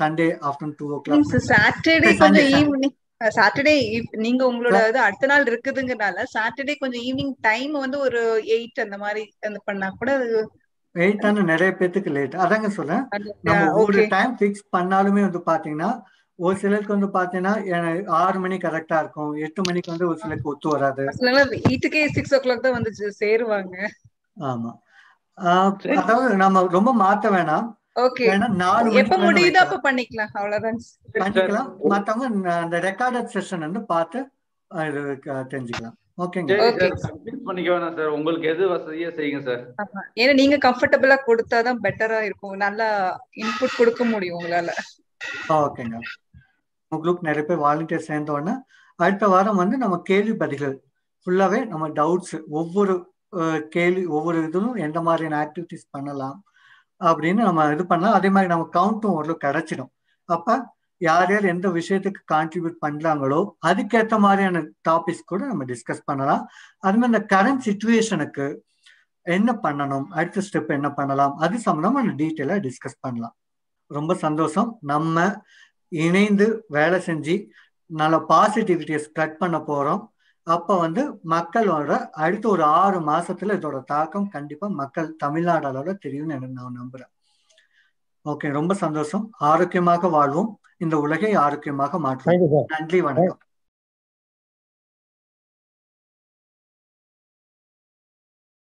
சண்டே ஆஃப்டர்நூன் டூ ஓ கிளாக் சாட்டர்டே கொஞ்சம் ஈவினிங் சாட்டர்டே நீங்க உங்களோட இது அடுத்த நாள் இருக்குதுங்கனால சாட்டர்டே கொஞ்சம் ஈவினிங் டைம் வந்து ஒரு எயிட் அந்த மாதிரி அந்த பண்ணா கூட அது எயிட் நிறைய பேத்துக்கு லேட் அதாங்க சொல்ல நம்ம ஒரு டைம் பிக்ஸ் பண்ணாலுமே வந்து பாத்தீங்கன்னா ஒரு சிலருக்கு வந்து பாத்தீங்கன்னா ஆறு மணி கரெக்டா இருக்கும் எட்டு மணிக்கு வந்து ஒரு சிலருக்கு ஒத்து வராது வீட்டுக்கே சிக்ஸ் ஓ கிளாக் தான் வந்து சேருவாங்க ஆமா அதாவது நம்ம ரொம்ப மாத்த வேணாம் அந்த வந்து தெரிஞ்சுக்கலாம் எது சார் ஏன்னா நீங்க கம்ஃபர்டபிளா பெட்டரா இருக்கும் நல்லா இன்புட் கொடுக்க முடியும் உங்களால ஓகேங்க குரூப் நிறைய பேர் வாலண்டியர் சேர்ந்தோடனே அடுத்த வாரம் வந்து நம்ம கேள்வி பதில்கள் ஃபுல்லாகவே நம்ம டவுட்ஸ் ஒவ்வொரு கேள்வி ஒவ்வொரு இதுவும் எந்த மாதிரியான ஆக்டிவிட்டிஸ் பண்ணலாம் அப்படின்னு நம்ம இது பண்ணலாம் அதே மாதிரி நம்ம கவுண்ட்டும் ஓரளவு கிடைச்சிடும் அப்போ யார் யார் எந்த விஷயத்துக்கு கான்ட்ரிபியூட் பண்ணலாங்களோ அதுக்கேற்ற மாதிரியான டாபிக்ஸ் கூட நம்ம டிஸ்கஸ் பண்ணலாம் அது மாதிரி இந்த கரண்ட் சுச்சுவேஷனுக்கு என்ன பண்ணணும் அடுத்த ஸ்டெப் என்ன பண்ணலாம் அது சம்மந்தமா நம்ம டீட்டெயிலாக டிஸ்கஸ் பண்ணலாம் ரொம்ப சந்தோஷம் நம்ம இணைந்து வேலை செஞ்சு நல்ல பாசிட்டிவிட்டியை ஸ்ப்ரெட் பண்ண போகிறோம் அப்போ வந்து மக்களோட அடுத்த ஒரு ஆறு மாசத்துல இதோட தாக்கம் கண்டிப்பா மக்கள் தமிழ்நாடு அளவுல தெரியும்னு எனக்கு நான் நம்புறேன் ஓகே ரொம்ப சந்தோஷம் ஆரோக்கியமாக வாழ்வோம் இந்த உலகை ஆரோக்கியமாக மாற்றுவோம் நன்றி வணக்கம்